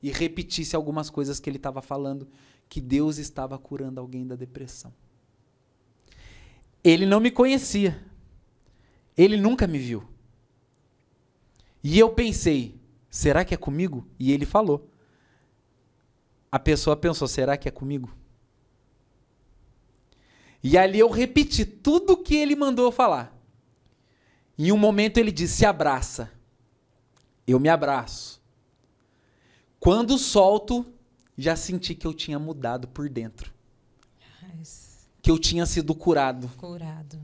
E repetisse algumas coisas que ele estava falando, que Deus estava curando alguém da depressão. Ele não me conhecia. Ele nunca me viu. E eu pensei, será que é comigo? E ele falou. A pessoa pensou, será que é comigo? E ali eu repeti tudo o que ele mandou eu falar. Em um momento ele diz: se abraça. Eu me abraço. Quando solto, já senti que eu tinha mudado por dentro. Que eu tinha sido curado. Curado.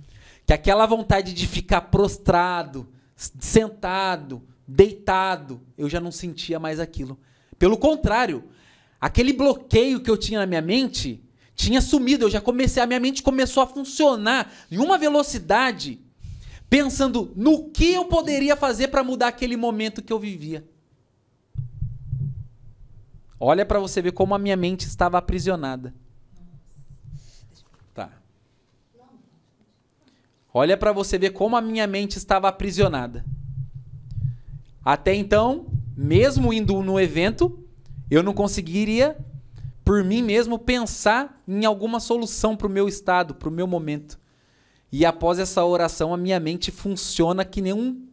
Que aquela vontade de ficar prostrado, sentado, deitado, eu já não sentia mais aquilo. Pelo contrário, aquele bloqueio que eu tinha na minha mente tinha sumido. Eu já comecei, a minha mente começou a funcionar em uma velocidade pensando no que eu poderia fazer para mudar aquele momento que eu vivia. Olha para você ver como a minha mente estava aprisionada. Tá. Olha para você ver como a minha mente estava aprisionada. Até então, mesmo indo no evento, eu não conseguiria por mim mesmo pensar em alguma solução para o meu estado, para o meu momento. E após essa oração, a minha mente funciona que nem um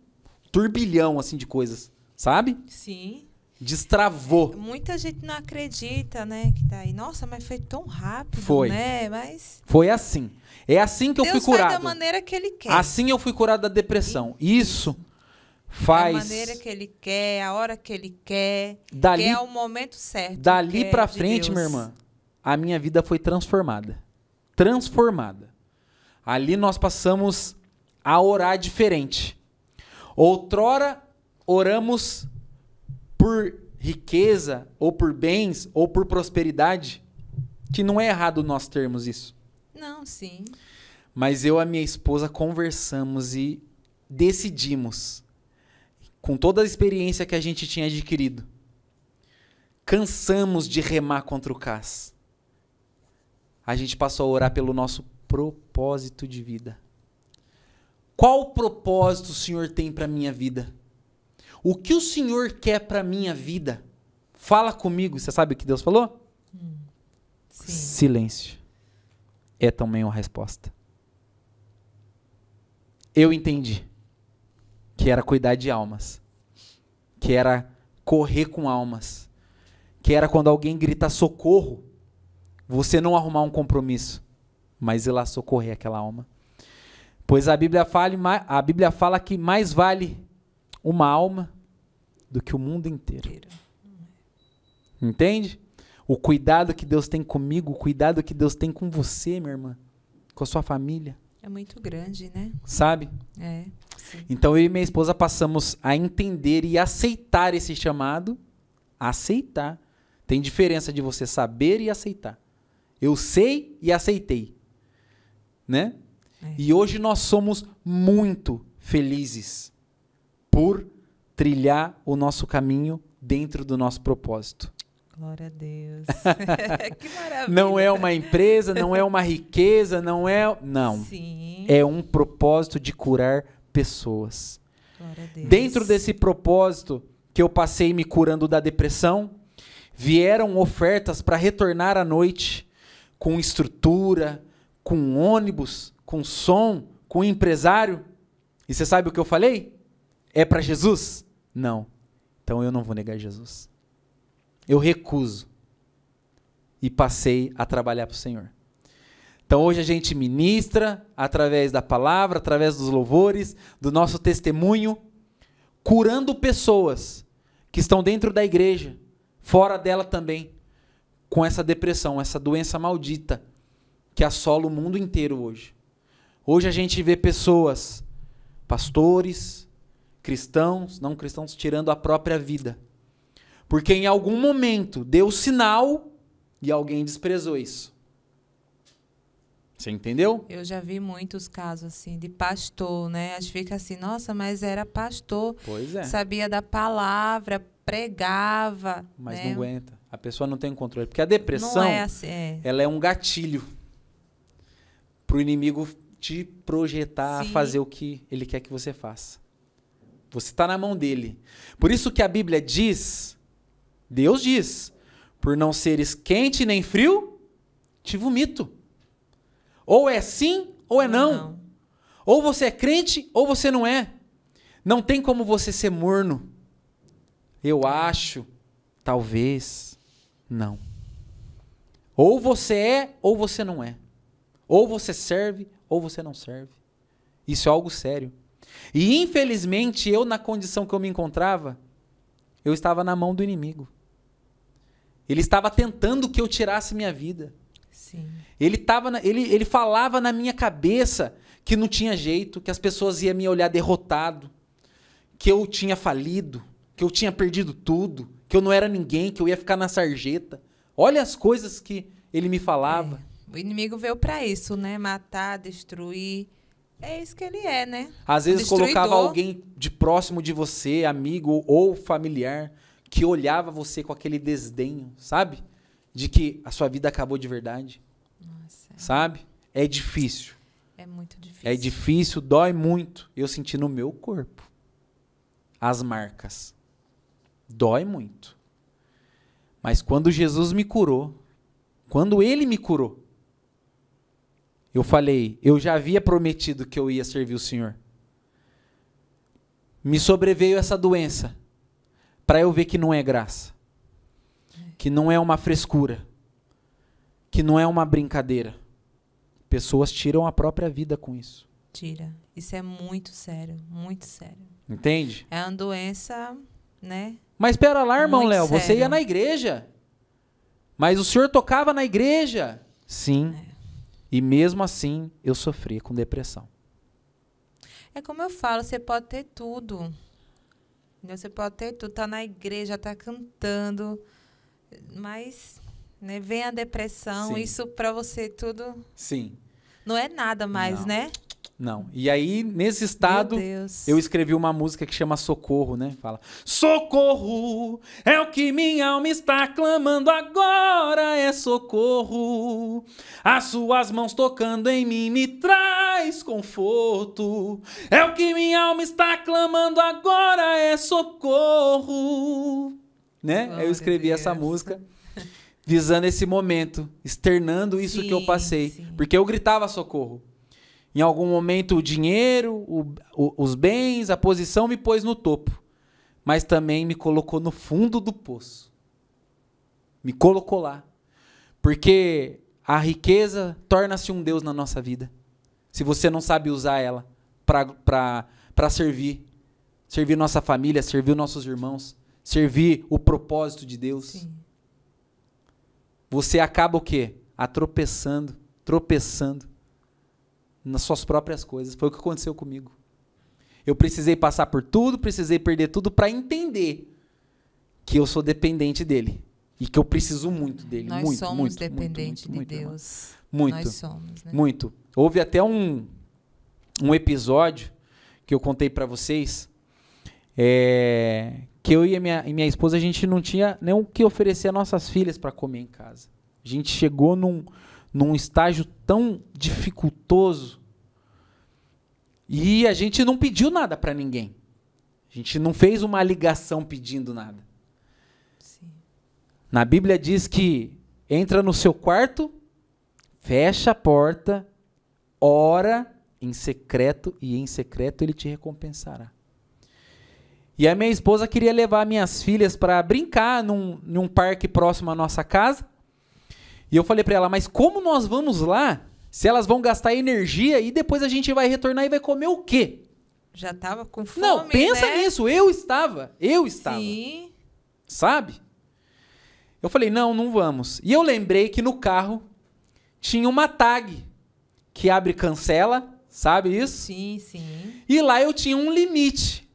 turbilhão assim de coisas, sabe? Sim. Destravou. Muita gente não acredita, né? Que daí, tá nossa, mas foi tão rápido, foi. né? Mas foi assim. É assim que Deus eu fui curado. Faz da maneira que ele quer. Assim eu fui curado da depressão. Isso faz. Da maneira que ele quer, a hora que ele quer. Dali, que é o momento certo. Dali é para frente, minha irmã, a minha vida foi transformada. Transformada. Ali nós passamos a orar diferente. Outrora oramos por riqueza, ou por bens, ou por prosperidade, que não é errado nós termos isso. Não, sim. Mas eu e a minha esposa conversamos e decidimos, com toda a experiência que a gente tinha adquirido, cansamos de remar contra o CAS. A gente passou a orar pelo nosso propósito de vida. Qual propósito o Senhor tem para minha vida? O que o Senhor quer para minha vida? Fala comigo. Você sabe o que Deus falou? Hum, Silêncio. É também uma resposta. Eu entendi que era cuidar de almas, que era correr com almas, que era quando alguém grita socorro, você não arrumar um compromisso, mas ir lá socorrer aquela alma. Pois a Bíblia fala, a Bíblia fala que mais vale uma alma do que o mundo inteiro. Entende? O cuidado que Deus tem comigo, o cuidado que Deus tem com você, minha irmã, com a sua família. É muito grande, né? Sabe? É. Sim. Então eu e minha esposa passamos a entender e aceitar esse chamado. Aceitar. Tem diferença de você saber e aceitar. Eu sei e aceitei né? É. E hoje nós somos muito felizes por trilhar o nosso caminho dentro do nosso propósito. Glória a Deus. que maravilha. Não é uma empresa, não é uma riqueza, não é. Não. Sim. É um propósito de curar pessoas. Glória a Deus. Dentro desse propósito que eu passei me curando da depressão, vieram ofertas para retornar à noite com estrutura, com ônibus, com som, com empresário. E você sabe o que eu falei? É para Jesus? Não. Então eu não vou negar Jesus. Eu recuso. E passei a trabalhar para o Senhor. Então hoje a gente ministra através da palavra, através dos louvores, do nosso testemunho, curando pessoas que estão dentro da igreja, fora dela também, com essa depressão, essa doença maldita que assola o mundo inteiro hoje. Hoje a gente vê pessoas, pastores, cristãos, não cristãos, tirando a própria vida. Porque em algum momento deu sinal e alguém desprezou isso. Você entendeu? Eu já vi muitos casos assim de pastor, né? As fica assim, nossa, mas era pastor. Pois é. Sabia da palavra, pregava. Mas né? não aguenta. A pessoa não tem controle. Porque a depressão, é assim, é. ela é um gatilho para o inimigo te projetar Sim. a fazer o que ele quer que você faça. Você está na mão dele. Por isso que a Bíblia diz, Deus diz, por não seres quente nem frio, te vomito. Ou é sim ou é não. não. Ou você é crente ou você não é. Não tem como você ser morno. Eu acho, talvez, não. Ou você é ou você não é. Ou você serve ou você não serve. Isso é algo sério. E infelizmente eu, na condição que eu me encontrava, eu estava na mão do inimigo. Ele estava tentando que eu tirasse minha vida. Sim. Ele, tava na, ele, ele falava na minha cabeça que não tinha jeito, que as pessoas iam me olhar derrotado, que eu tinha falido, que eu tinha perdido tudo, que eu não era ninguém, que eu ia ficar na sarjeta. Olha as coisas que ele me falava. É. O inimigo veio para isso, né? Matar, destruir. É isso que ele é, né? Às vezes colocava alguém de próximo de você, amigo ou familiar, que olhava você com aquele desdenho, sabe? De que a sua vida acabou de verdade. Nossa. Sabe? É difícil. É muito difícil. É difícil, dói muito. Eu senti no meu corpo as marcas. Dói muito. Mas quando Jesus me curou, quando ele me curou, eu falei, eu já havia prometido que eu ia servir o Senhor. Me sobreveio essa doença para eu ver que não é graça, que não é uma frescura, que não é uma brincadeira. Pessoas tiram a própria vida com isso. Tira. Isso é muito sério, muito sério. Entende? É uma doença, né? Mas espera lá, irmão Léo, você ia na igreja. Mas o senhor tocava na igreja? É. Sim. É. E mesmo assim, eu sofria com depressão. É como eu falo, você pode ter tudo. Você pode ter tudo, tá na igreja, tá cantando, mas né, vem a depressão, Sim. isso para você tudo. Sim. Não é nada mais, Não. né? Não. E aí, nesse estado, eu escrevi uma música que chama Socorro, né? Fala: Socorro é o que minha alma está clamando agora, é socorro. As suas mãos tocando em mim me traz conforto. É o que minha alma está clamando agora, é socorro. Né? Glória eu escrevi essa música visando esse momento, externando isso sim, que eu passei, sim. porque eu gritava socorro. Em algum momento, o dinheiro, o, o, os bens, a posição me pôs no topo, mas também me colocou no fundo do poço. Me colocou lá. Porque a riqueza torna-se um Deus na nossa vida. Se você não sabe usar ela para servir, servir nossa família, servir nossos irmãos, servir o propósito de Deus. Sim. Você acaba o quê? Atropeçando, tropeçando nas suas próprias coisas. Foi o que aconteceu comigo. Eu precisei passar por tudo, precisei perder tudo para entender que eu sou dependente dele e que eu preciso muito dele, Nós muito, somos muito, dependentes muito, muito, de muito, Deus. Muito. Nós somos, né? Muito. Houve até um um episódio que eu contei para vocês é, que eu e minha, e minha esposa a gente não tinha nem o que oferecer a nossas filhas para comer em casa. A gente chegou num, num estágio tão dificultoso. E a gente não pediu nada para ninguém. A gente não fez uma ligação pedindo nada. Sim. Na Bíblia diz que entra no seu quarto, fecha a porta, ora em secreto e em secreto ele te recompensará. E a minha esposa queria levar minhas filhas para brincar num, num parque próximo à nossa casa. E eu falei para ela, mas como nós vamos lá se elas vão gastar energia e depois a gente vai retornar e vai comer o quê? Já tava com fome. Não, pensa né? nisso. Eu estava. Eu estava. Sim. Sabe? Eu falei, não, não vamos. E eu lembrei que no carro tinha uma tag que abre e cancela, sabe isso? Sim, sim. E lá eu tinha um limite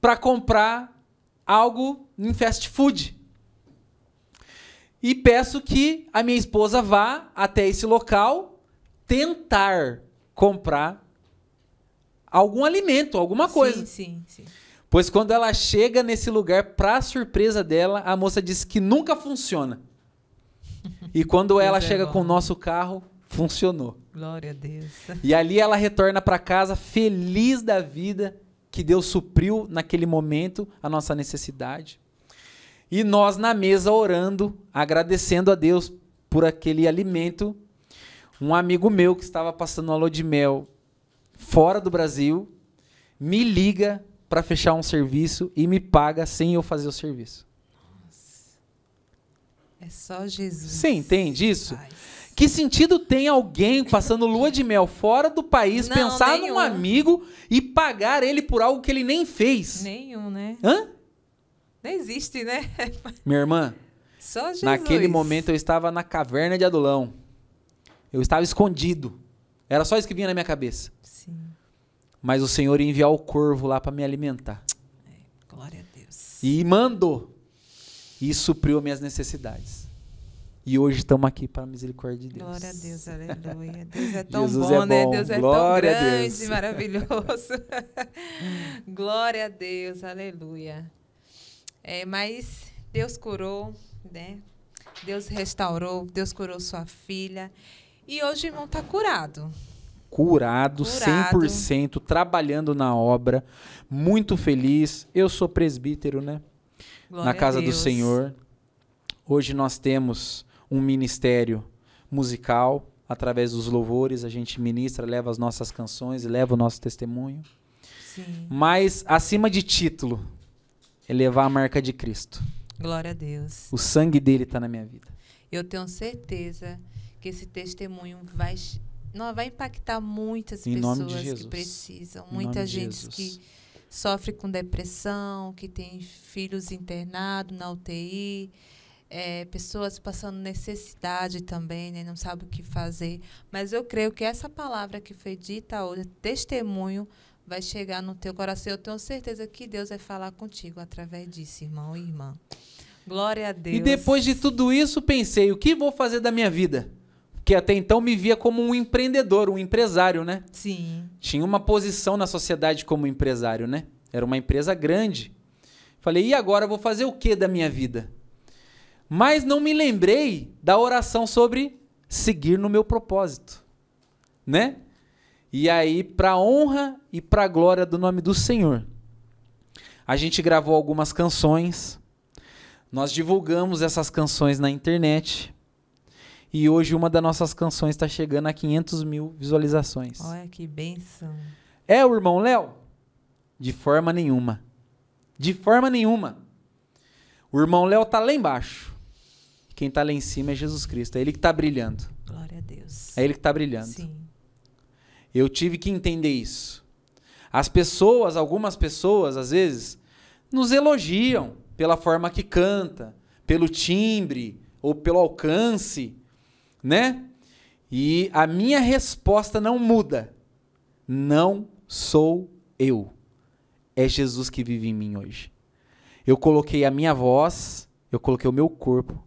para comprar algo em fast food. E peço que a minha esposa vá até esse local tentar comprar algum alimento, alguma coisa. Sim, sim, sim. Pois quando ela chega nesse lugar, para surpresa dela, a moça diz que nunca funciona. E quando ela é chega bom. com o nosso carro, funcionou. Glória a Deus. E ali ela retorna para casa feliz da vida que Deus supriu naquele momento a nossa necessidade e nós na mesa orando, agradecendo a Deus por aquele alimento. Um amigo meu que estava passando uma lua de mel fora do Brasil me liga para fechar um serviço e me paga sem eu fazer o serviço. É só Jesus. Você entende isso? Que sentido tem alguém passando lua de mel fora do país Não, pensar nenhum. num amigo e pagar ele por algo que ele nem fez? Nenhum, né? Hã? Não existe, né? Minha irmã. Só Jesus. Naquele momento eu estava na caverna de Adulão. Eu estava escondido. Era só isso que vinha na minha cabeça. Sim. Mas o Senhor ia enviar o corvo lá para me alimentar. É, glória a Deus. E mandou. E supriu minhas necessidades. E hoje estamos aqui para a misericórdia de Deus. Glória a Deus, aleluia. Deus é tão Jesus bom, é né? Deus é tão grande, maravilhoso. Glória a Deus, aleluia. É, mas Deus curou, né? Deus restaurou, Deus curou sua filha. E hoje o irmão está curado. Curado, curado, 100%, trabalhando na obra, muito feliz. Eu sou presbítero, né? Glória na casa do Senhor. Hoje nós temos um ministério musical, através dos louvores, a gente ministra, leva as nossas canções e leva o nosso testemunho. Sim. Mas acima de título, elevar a marca de Cristo. Glória a Deus. O sangue dele está na minha vida. Eu tenho certeza que esse testemunho vai, não, vai impactar muitas em pessoas que precisam, muita gente que sofre com depressão, que tem filhos internados na UTI, é, pessoas passando necessidade também, né, não sabe o que fazer. Mas eu creio que essa palavra que foi dita hoje, testemunho, vai chegar no teu coração. Eu tenho certeza que Deus vai falar contigo através disso, irmão e irmã. Glória a Deus. E depois de tudo isso, pensei: o que vou fazer da minha vida? Que até então me via como um empreendedor, um empresário, né? Sim. Tinha uma posição na sociedade como empresário, né? Era uma empresa grande. Falei: e agora vou fazer o que da minha vida? Mas não me lembrei da oração sobre seguir no meu propósito, né? E aí, para honra e para glória do nome do Senhor. A gente gravou algumas canções. Nós divulgamos essas canções na internet. E hoje uma das nossas canções está chegando a 500 mil visualizações. Olha que benção. É o irmão Léo? De forma nenhuma. De forma nenhuma. O irmão Léo tá lá embaixo. Quem tá lá em cima é Jesus Cristo. É ele que tá brilhando. Glória a Deus. É ele que tá brilhando. Sim. Eu tive que entender isso. As pessoas, algumas pessoas, às vezes, nos elogiam pela forma que canta, pelo timbre ou pelo alcance, né? E a minha resposta não muda. Não sou eu. É Jesus que vive em mim hoje. Eu coloquei a minha voz, eu coloquei o meu corpo,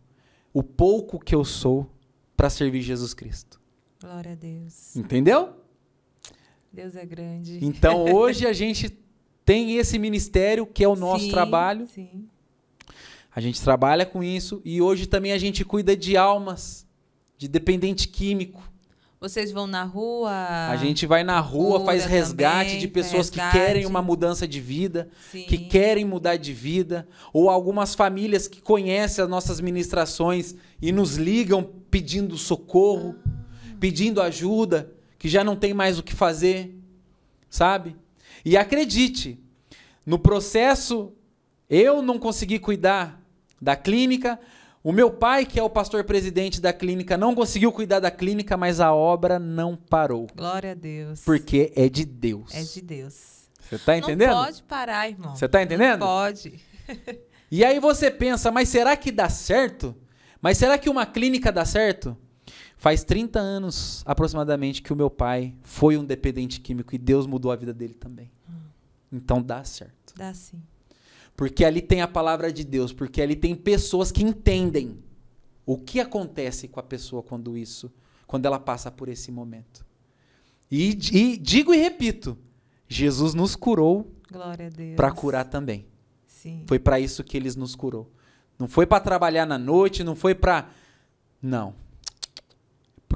o pouco que eu sou, para servir Jesus Cristo. Glória a Deus. Entendeu? Deus é grande. Então hoje a gente tem esse ministério que é o nosso sim, trabalho. Sim. A gente trabalha com isso e hoje também a gente cuida de almas, de dependente químico. Vocês vão na rua? A gente vai na rua, faz resgate também, de pessoas resgate. que querem uma mudança de vida, Sim. que querem mudar de vida, ou algumas famílias que conhecem as nossas ministrações e nos ligam pedindo socorro, ah. pedindo ajuda que já não tem mais o que fazer, sabe? E acredite, no processo eu não consegui cuidar da clínica, o meu pai, que é o pastor presidente da clínica, não conseguiu cuidar da clínica, mas a obra não parou. Glória a Deus. Porque é de Deus. É de Deus. Você está entendendo? Não pode parar, irmão. Você está entendendo? Não pode. e aí você pensa, mas será que dá certo? Mas será que uma clínica dá certo? Faz 30 anos aproximadamente que o meu pai foi um dependente químico e Deus mudou a vida dele também. Hum. Então dá certo. Dá sim. Porque ali tem a palavra de Deus, porque ali tem pessoas que entendem o que acontece com a pessoa quando isso, quando ela passa por esse momento. E, e digo e repito, Jesus nos curou para curar também. Sim. Foi para isso que ele nos curou. Não foi para trabalhar na noite, não foi para não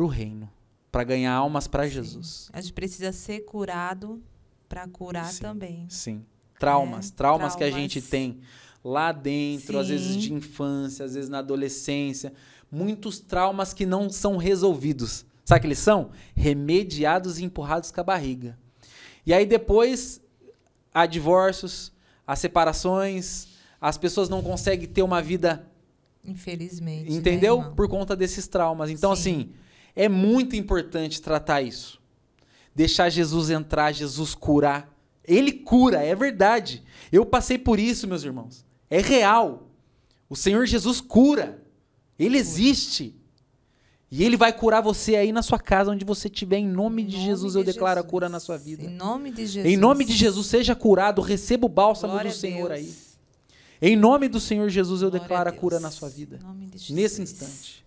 para o reino, para ganhar almas para Jesus. A gente precisa ser curado para curar sim, também. Sim. Traumas, é, traumas, que a gente tem lá dentro, sim. às vezes de infância, às vezes na adolescência, muitos traumas que não são resolvidos. Sabe o que eles são? Remediados e empurrados com a barriga. E aí depois há divórcios, há separações, as pessoas não conseguem ter uma vida Infelizmente. Né, Entendeu? Né, Por conta desses traumas. Então, Sim. assim, é muito importante tratar isso. Deixar Jesus entrar, Jesus curar. Ele cura, é verdade. Eu passei por isso, meus irmãos. É real. O Senhor Jesus cura. Ele existe. E ele vai curar você aí na sua casa, onde você estiver, em nome de nome Jesus. De eu declaro Jesus. a cura na sua vida. Em nome de Jesus. Em nome de Jesus, seja curado, receba o bálsamo Glória do Senhor aí. Em nome do Senhor Jesus, eu Glória declaro a, a, cura na sua vida. Nesse instante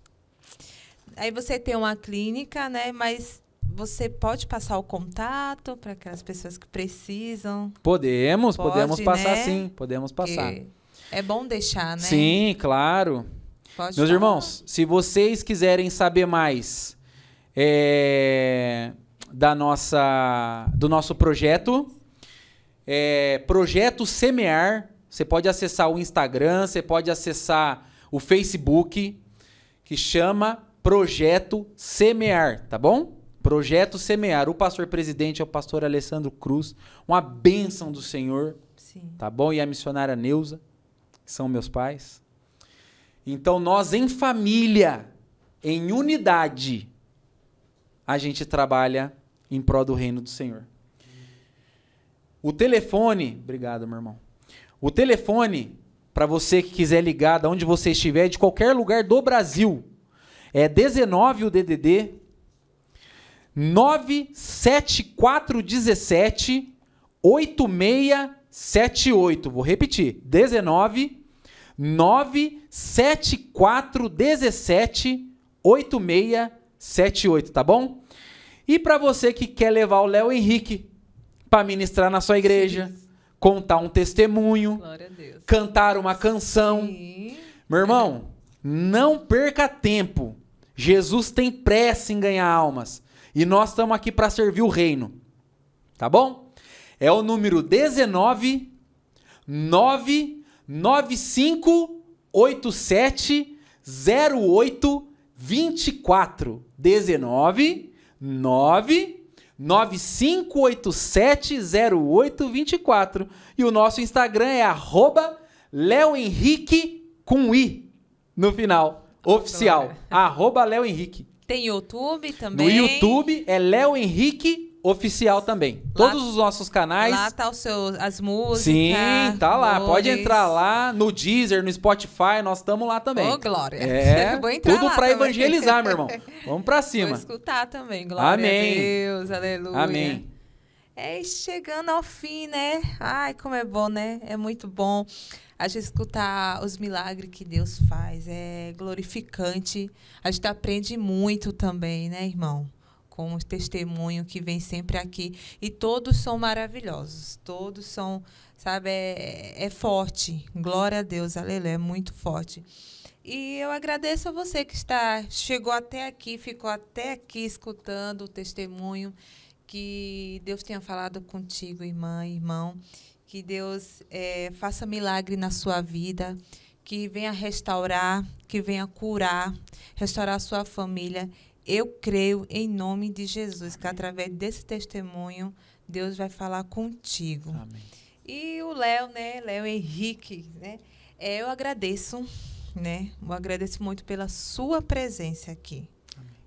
aí você tem uma clínica, né? Mas você pode passar o contato para aquelas pessoas que precisam? Podemos, pode, podemos passar né? sim, podemos passar. Que é bom deixar, né? Sim, claro. Pode Meus falar. irmãos, se vocês quiserem saber mais é, da nossa, do nosso projeto, é, projeto Semear, você pode acessar o Instagram, você pode acessar o Facebook, que chama Projeto Semear, tá bom? Projeto Semear. O pastor presidente é o pastor Alessandro Cruz, uma bênção do Senhor, Sim. tá bom? E a missionária Neuza, que são meus pais. Então nós em família, em unidade, a gente trabalha em prol do reino do Senhor. O telefone, obrigado, meu irmão. O telefone para você que quiser ligar, de onde você estiver, de qualquer lugar do Brasil, é 19 o DDD 97417 8678. Vou repetir. 19 97417 8678, tá bom? E para você que quer levar o Léo Henrique para ministrar na sua igreja, contar um testemunho, cantar uma canção. Sim. Meu irmão, não perca tempo. Jesus tem pressa em ganhar almas. E nós estamos aqui para servir o reino. Tá bom? É o número 19 99587 08 19 9 95870824. E o nosso Instagram é arroba Henrique com I no final. Oficial. Arroba Léo Henrique. Tem YouTube também. No YouTube é Léo Henrique Oficial também. Lá, Todos os nossos canais. Lá tá o seu, as músicas. Sim, tá lá. Flores. Pode entrar lá no Deezer, no Spotify, nós estamos lá também. Ô, Glória. É, Vou entrar tudo para evangelizar, meu irmão. Vamos para cima. Vou escutar também, Glória Amém. a Deus, aleluia. Amém. É chegando ao fim, né? Ai, como é bom, né? É muito bom a gente escutar os milagres que Deus faz. É glorificante. A gente aprende muito também, né, irmão? Com o testemunho que vem sempre aqui. E todos são maravilhosos. Todos são, sabe, é, é forte. Glória a Deus, aleluia. É muito forte. E eu agradeço a você que está chegou até aqui, ficou até aqui escutando o testemunho que Deus tenha falado contigo, irmã, irmão, que Deus é, faça milagre na sua vida, que venha restaurar, que venha curar, restaurar a sua família. Eu creio em nome de Jesus Amém. que através desse testemunho Deus vai falar contigo. Amém. E o Léo, né, Léo Henrique, né? É, eu agradeço, né? Eu agradeço muito pela sua presença aqui.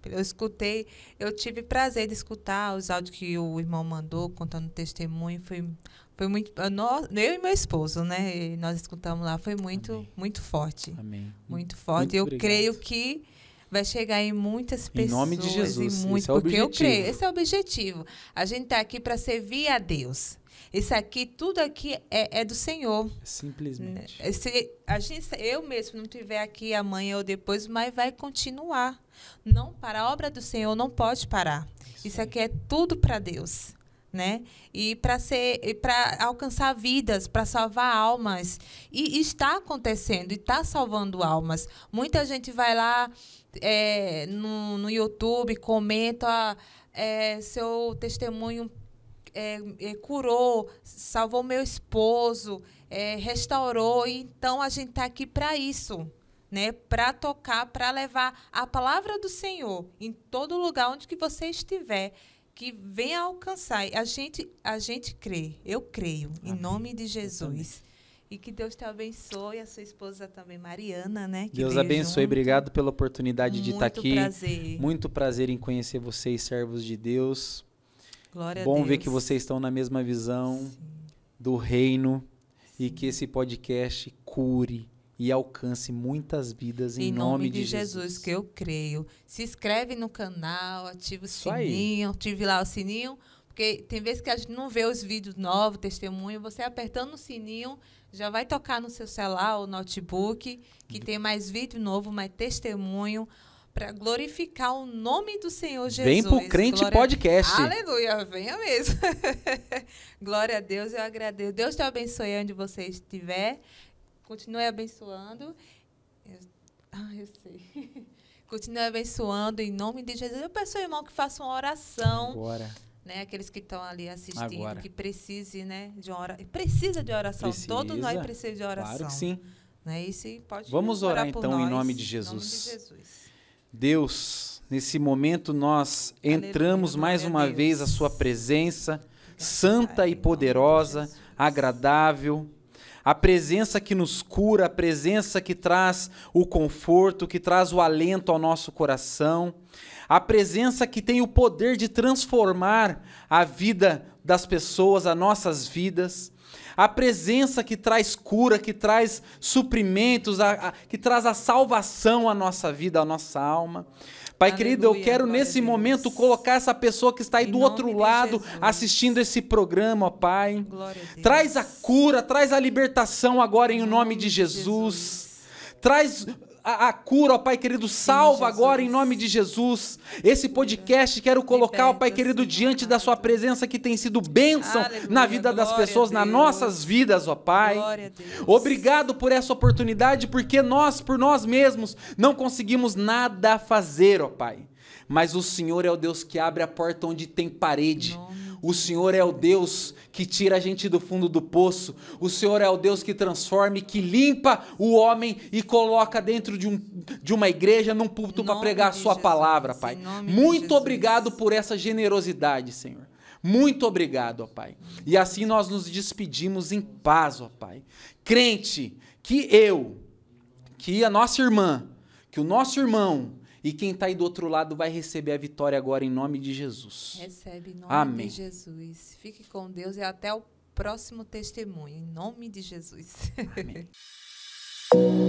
Eu escutei, eu tive prazer de escutar os áudios que o irmão mandou, contando testemunho. Foi, foi muito. Nós, eu e meu esposo, né? nós escutamos lá. Foi muito, Amém. muito forte. Amém. Muito forte. Muito eu obrigado. creio que vai chegar em muitas pessoas. Em nome de Jesus. E muito, esse é o porque objetivo. eu creio. Esse é o objetivo. A gente está aqui para servir a Deus. Isso aqui, tudo aqui é, é do Senhor. É simplesmente. Né, se a gente, eu mesmo não estiver aqui amanhã ou depois, mas vai continuar. Não para a obra do Senhor não pode parar. Isso, Isso aqui é tudo para Deus, né? E para ser, para alcançar vidas, para salvar almas. E, está acontecendo, e está salvando almas. Muita gente vai lá é, no, no YouTube, comenta é, seu testemunho é, é, curou, salvou meu esposo, é, restaurou. Então a gente está aqui para isso né, para tocar, para levar a palavra do Senhor em todo lugar onde que você estiver, que venha alcançar. A gente, a gente crê, eu creio, Amém. em nome de Jesus. E que Deus te abençoe, a sua esposa também, Mariana, né? Que Deus abençoe, junto. obrigado pela oportunidade tá Muito de estar aqui. Prazer. Muito prazer em conhecer vocês, servos de Deus. Glória Bom a Deus. ver que vocês estão na mesma visão Sim. do reino Sim. e que esse podcast cure, e alcance muitas vidas em, em nome, nome, de, de Jesus, Jesus. que eu creio. Se inscreve no canal, ativa o Isso sininho, aí. ative lá o sininho, porque tem vezes que a gente não vê os vídeos novos, testemunho, você apertando o sininho já vai tocar no seu celular ou notebook, que tem mais vídeo novo, mais testemunho para glorificar o nome do Senhor Jesus. Vem pro Crente Glória... Podcast. Aleluia, venha mesmo. Glória a Deus, eu agradeço. Deus te abençoe onde você estiver. Continue abençoando. Eu, ah, eu sei. Continue abençoando em nome de Jesus. Eu peço ao irmão que faça uma oração. Agora. Né, aqueles que estão ali assistindo, Agora. que precise, né, de uma oração. Precisa de oração. Precisa. Todos nós precisamos de oração. Claro que sim. Né? E se pode Vamos orar, orar então nós, em nome de Jesus. Em nome de Jesus. Deus, nesse momento nós entramos mais uma Deus. vez a sua presença, santa e poderosa, agradável a presença que nos cura, a presença que traz o conforto, que traz o alento ao nosso coração. A presença que tem o poder de transformar a vida das pessoas, as nossas vidas. A presença que traz cura, que traz suprimentos, a, a, que traz a salvação à nossa vida, à nossa alma. Pai querido, eu quero nesse momento colocar essa pessoa que está aí do outro lado assistindo esse programa, ó Pai. traz a cura, traz a libertação agora em, nome, De Jesus. Traz a, a, cura, ó Pai querido. Salva Sim, agora em nome de Jesus. Esse podcast quero colocar, ó Pai querido, diante da Sua presença que tem sido bênção Aleluia, na vida das pessoas, nas nossas vidas, ó Pai. Obrigado por essa oportunidade, porque nós, por nós mesmos, não conseguimos nada fazer, ó Pai mas o Senhor é o Deus que abre a porta onde tem parede. Nossa. O Senhor é o Deus que tira a gente do fundo do poço. O Senhor é o Deus que transforma e que limpa o homem e coloca dentro de, um, de uma igreja, num púlpito para pregar a sua Jesus, palavra, Pai. Muito obrigado por essa generosidade, Senhor. Muito obrigado, ó Pai. E assim nós nos despedimos em paz, ó Pai. Crente que eu, que a nossa irmã, que o nosso irmão, e quem está aí do outro lado vai receber a vitória agora em nome de Jesus. Recebe em nome Amém. de Jesus. Fique com Deus e até o próximo testemunho. Em nome de Jesus. Amém.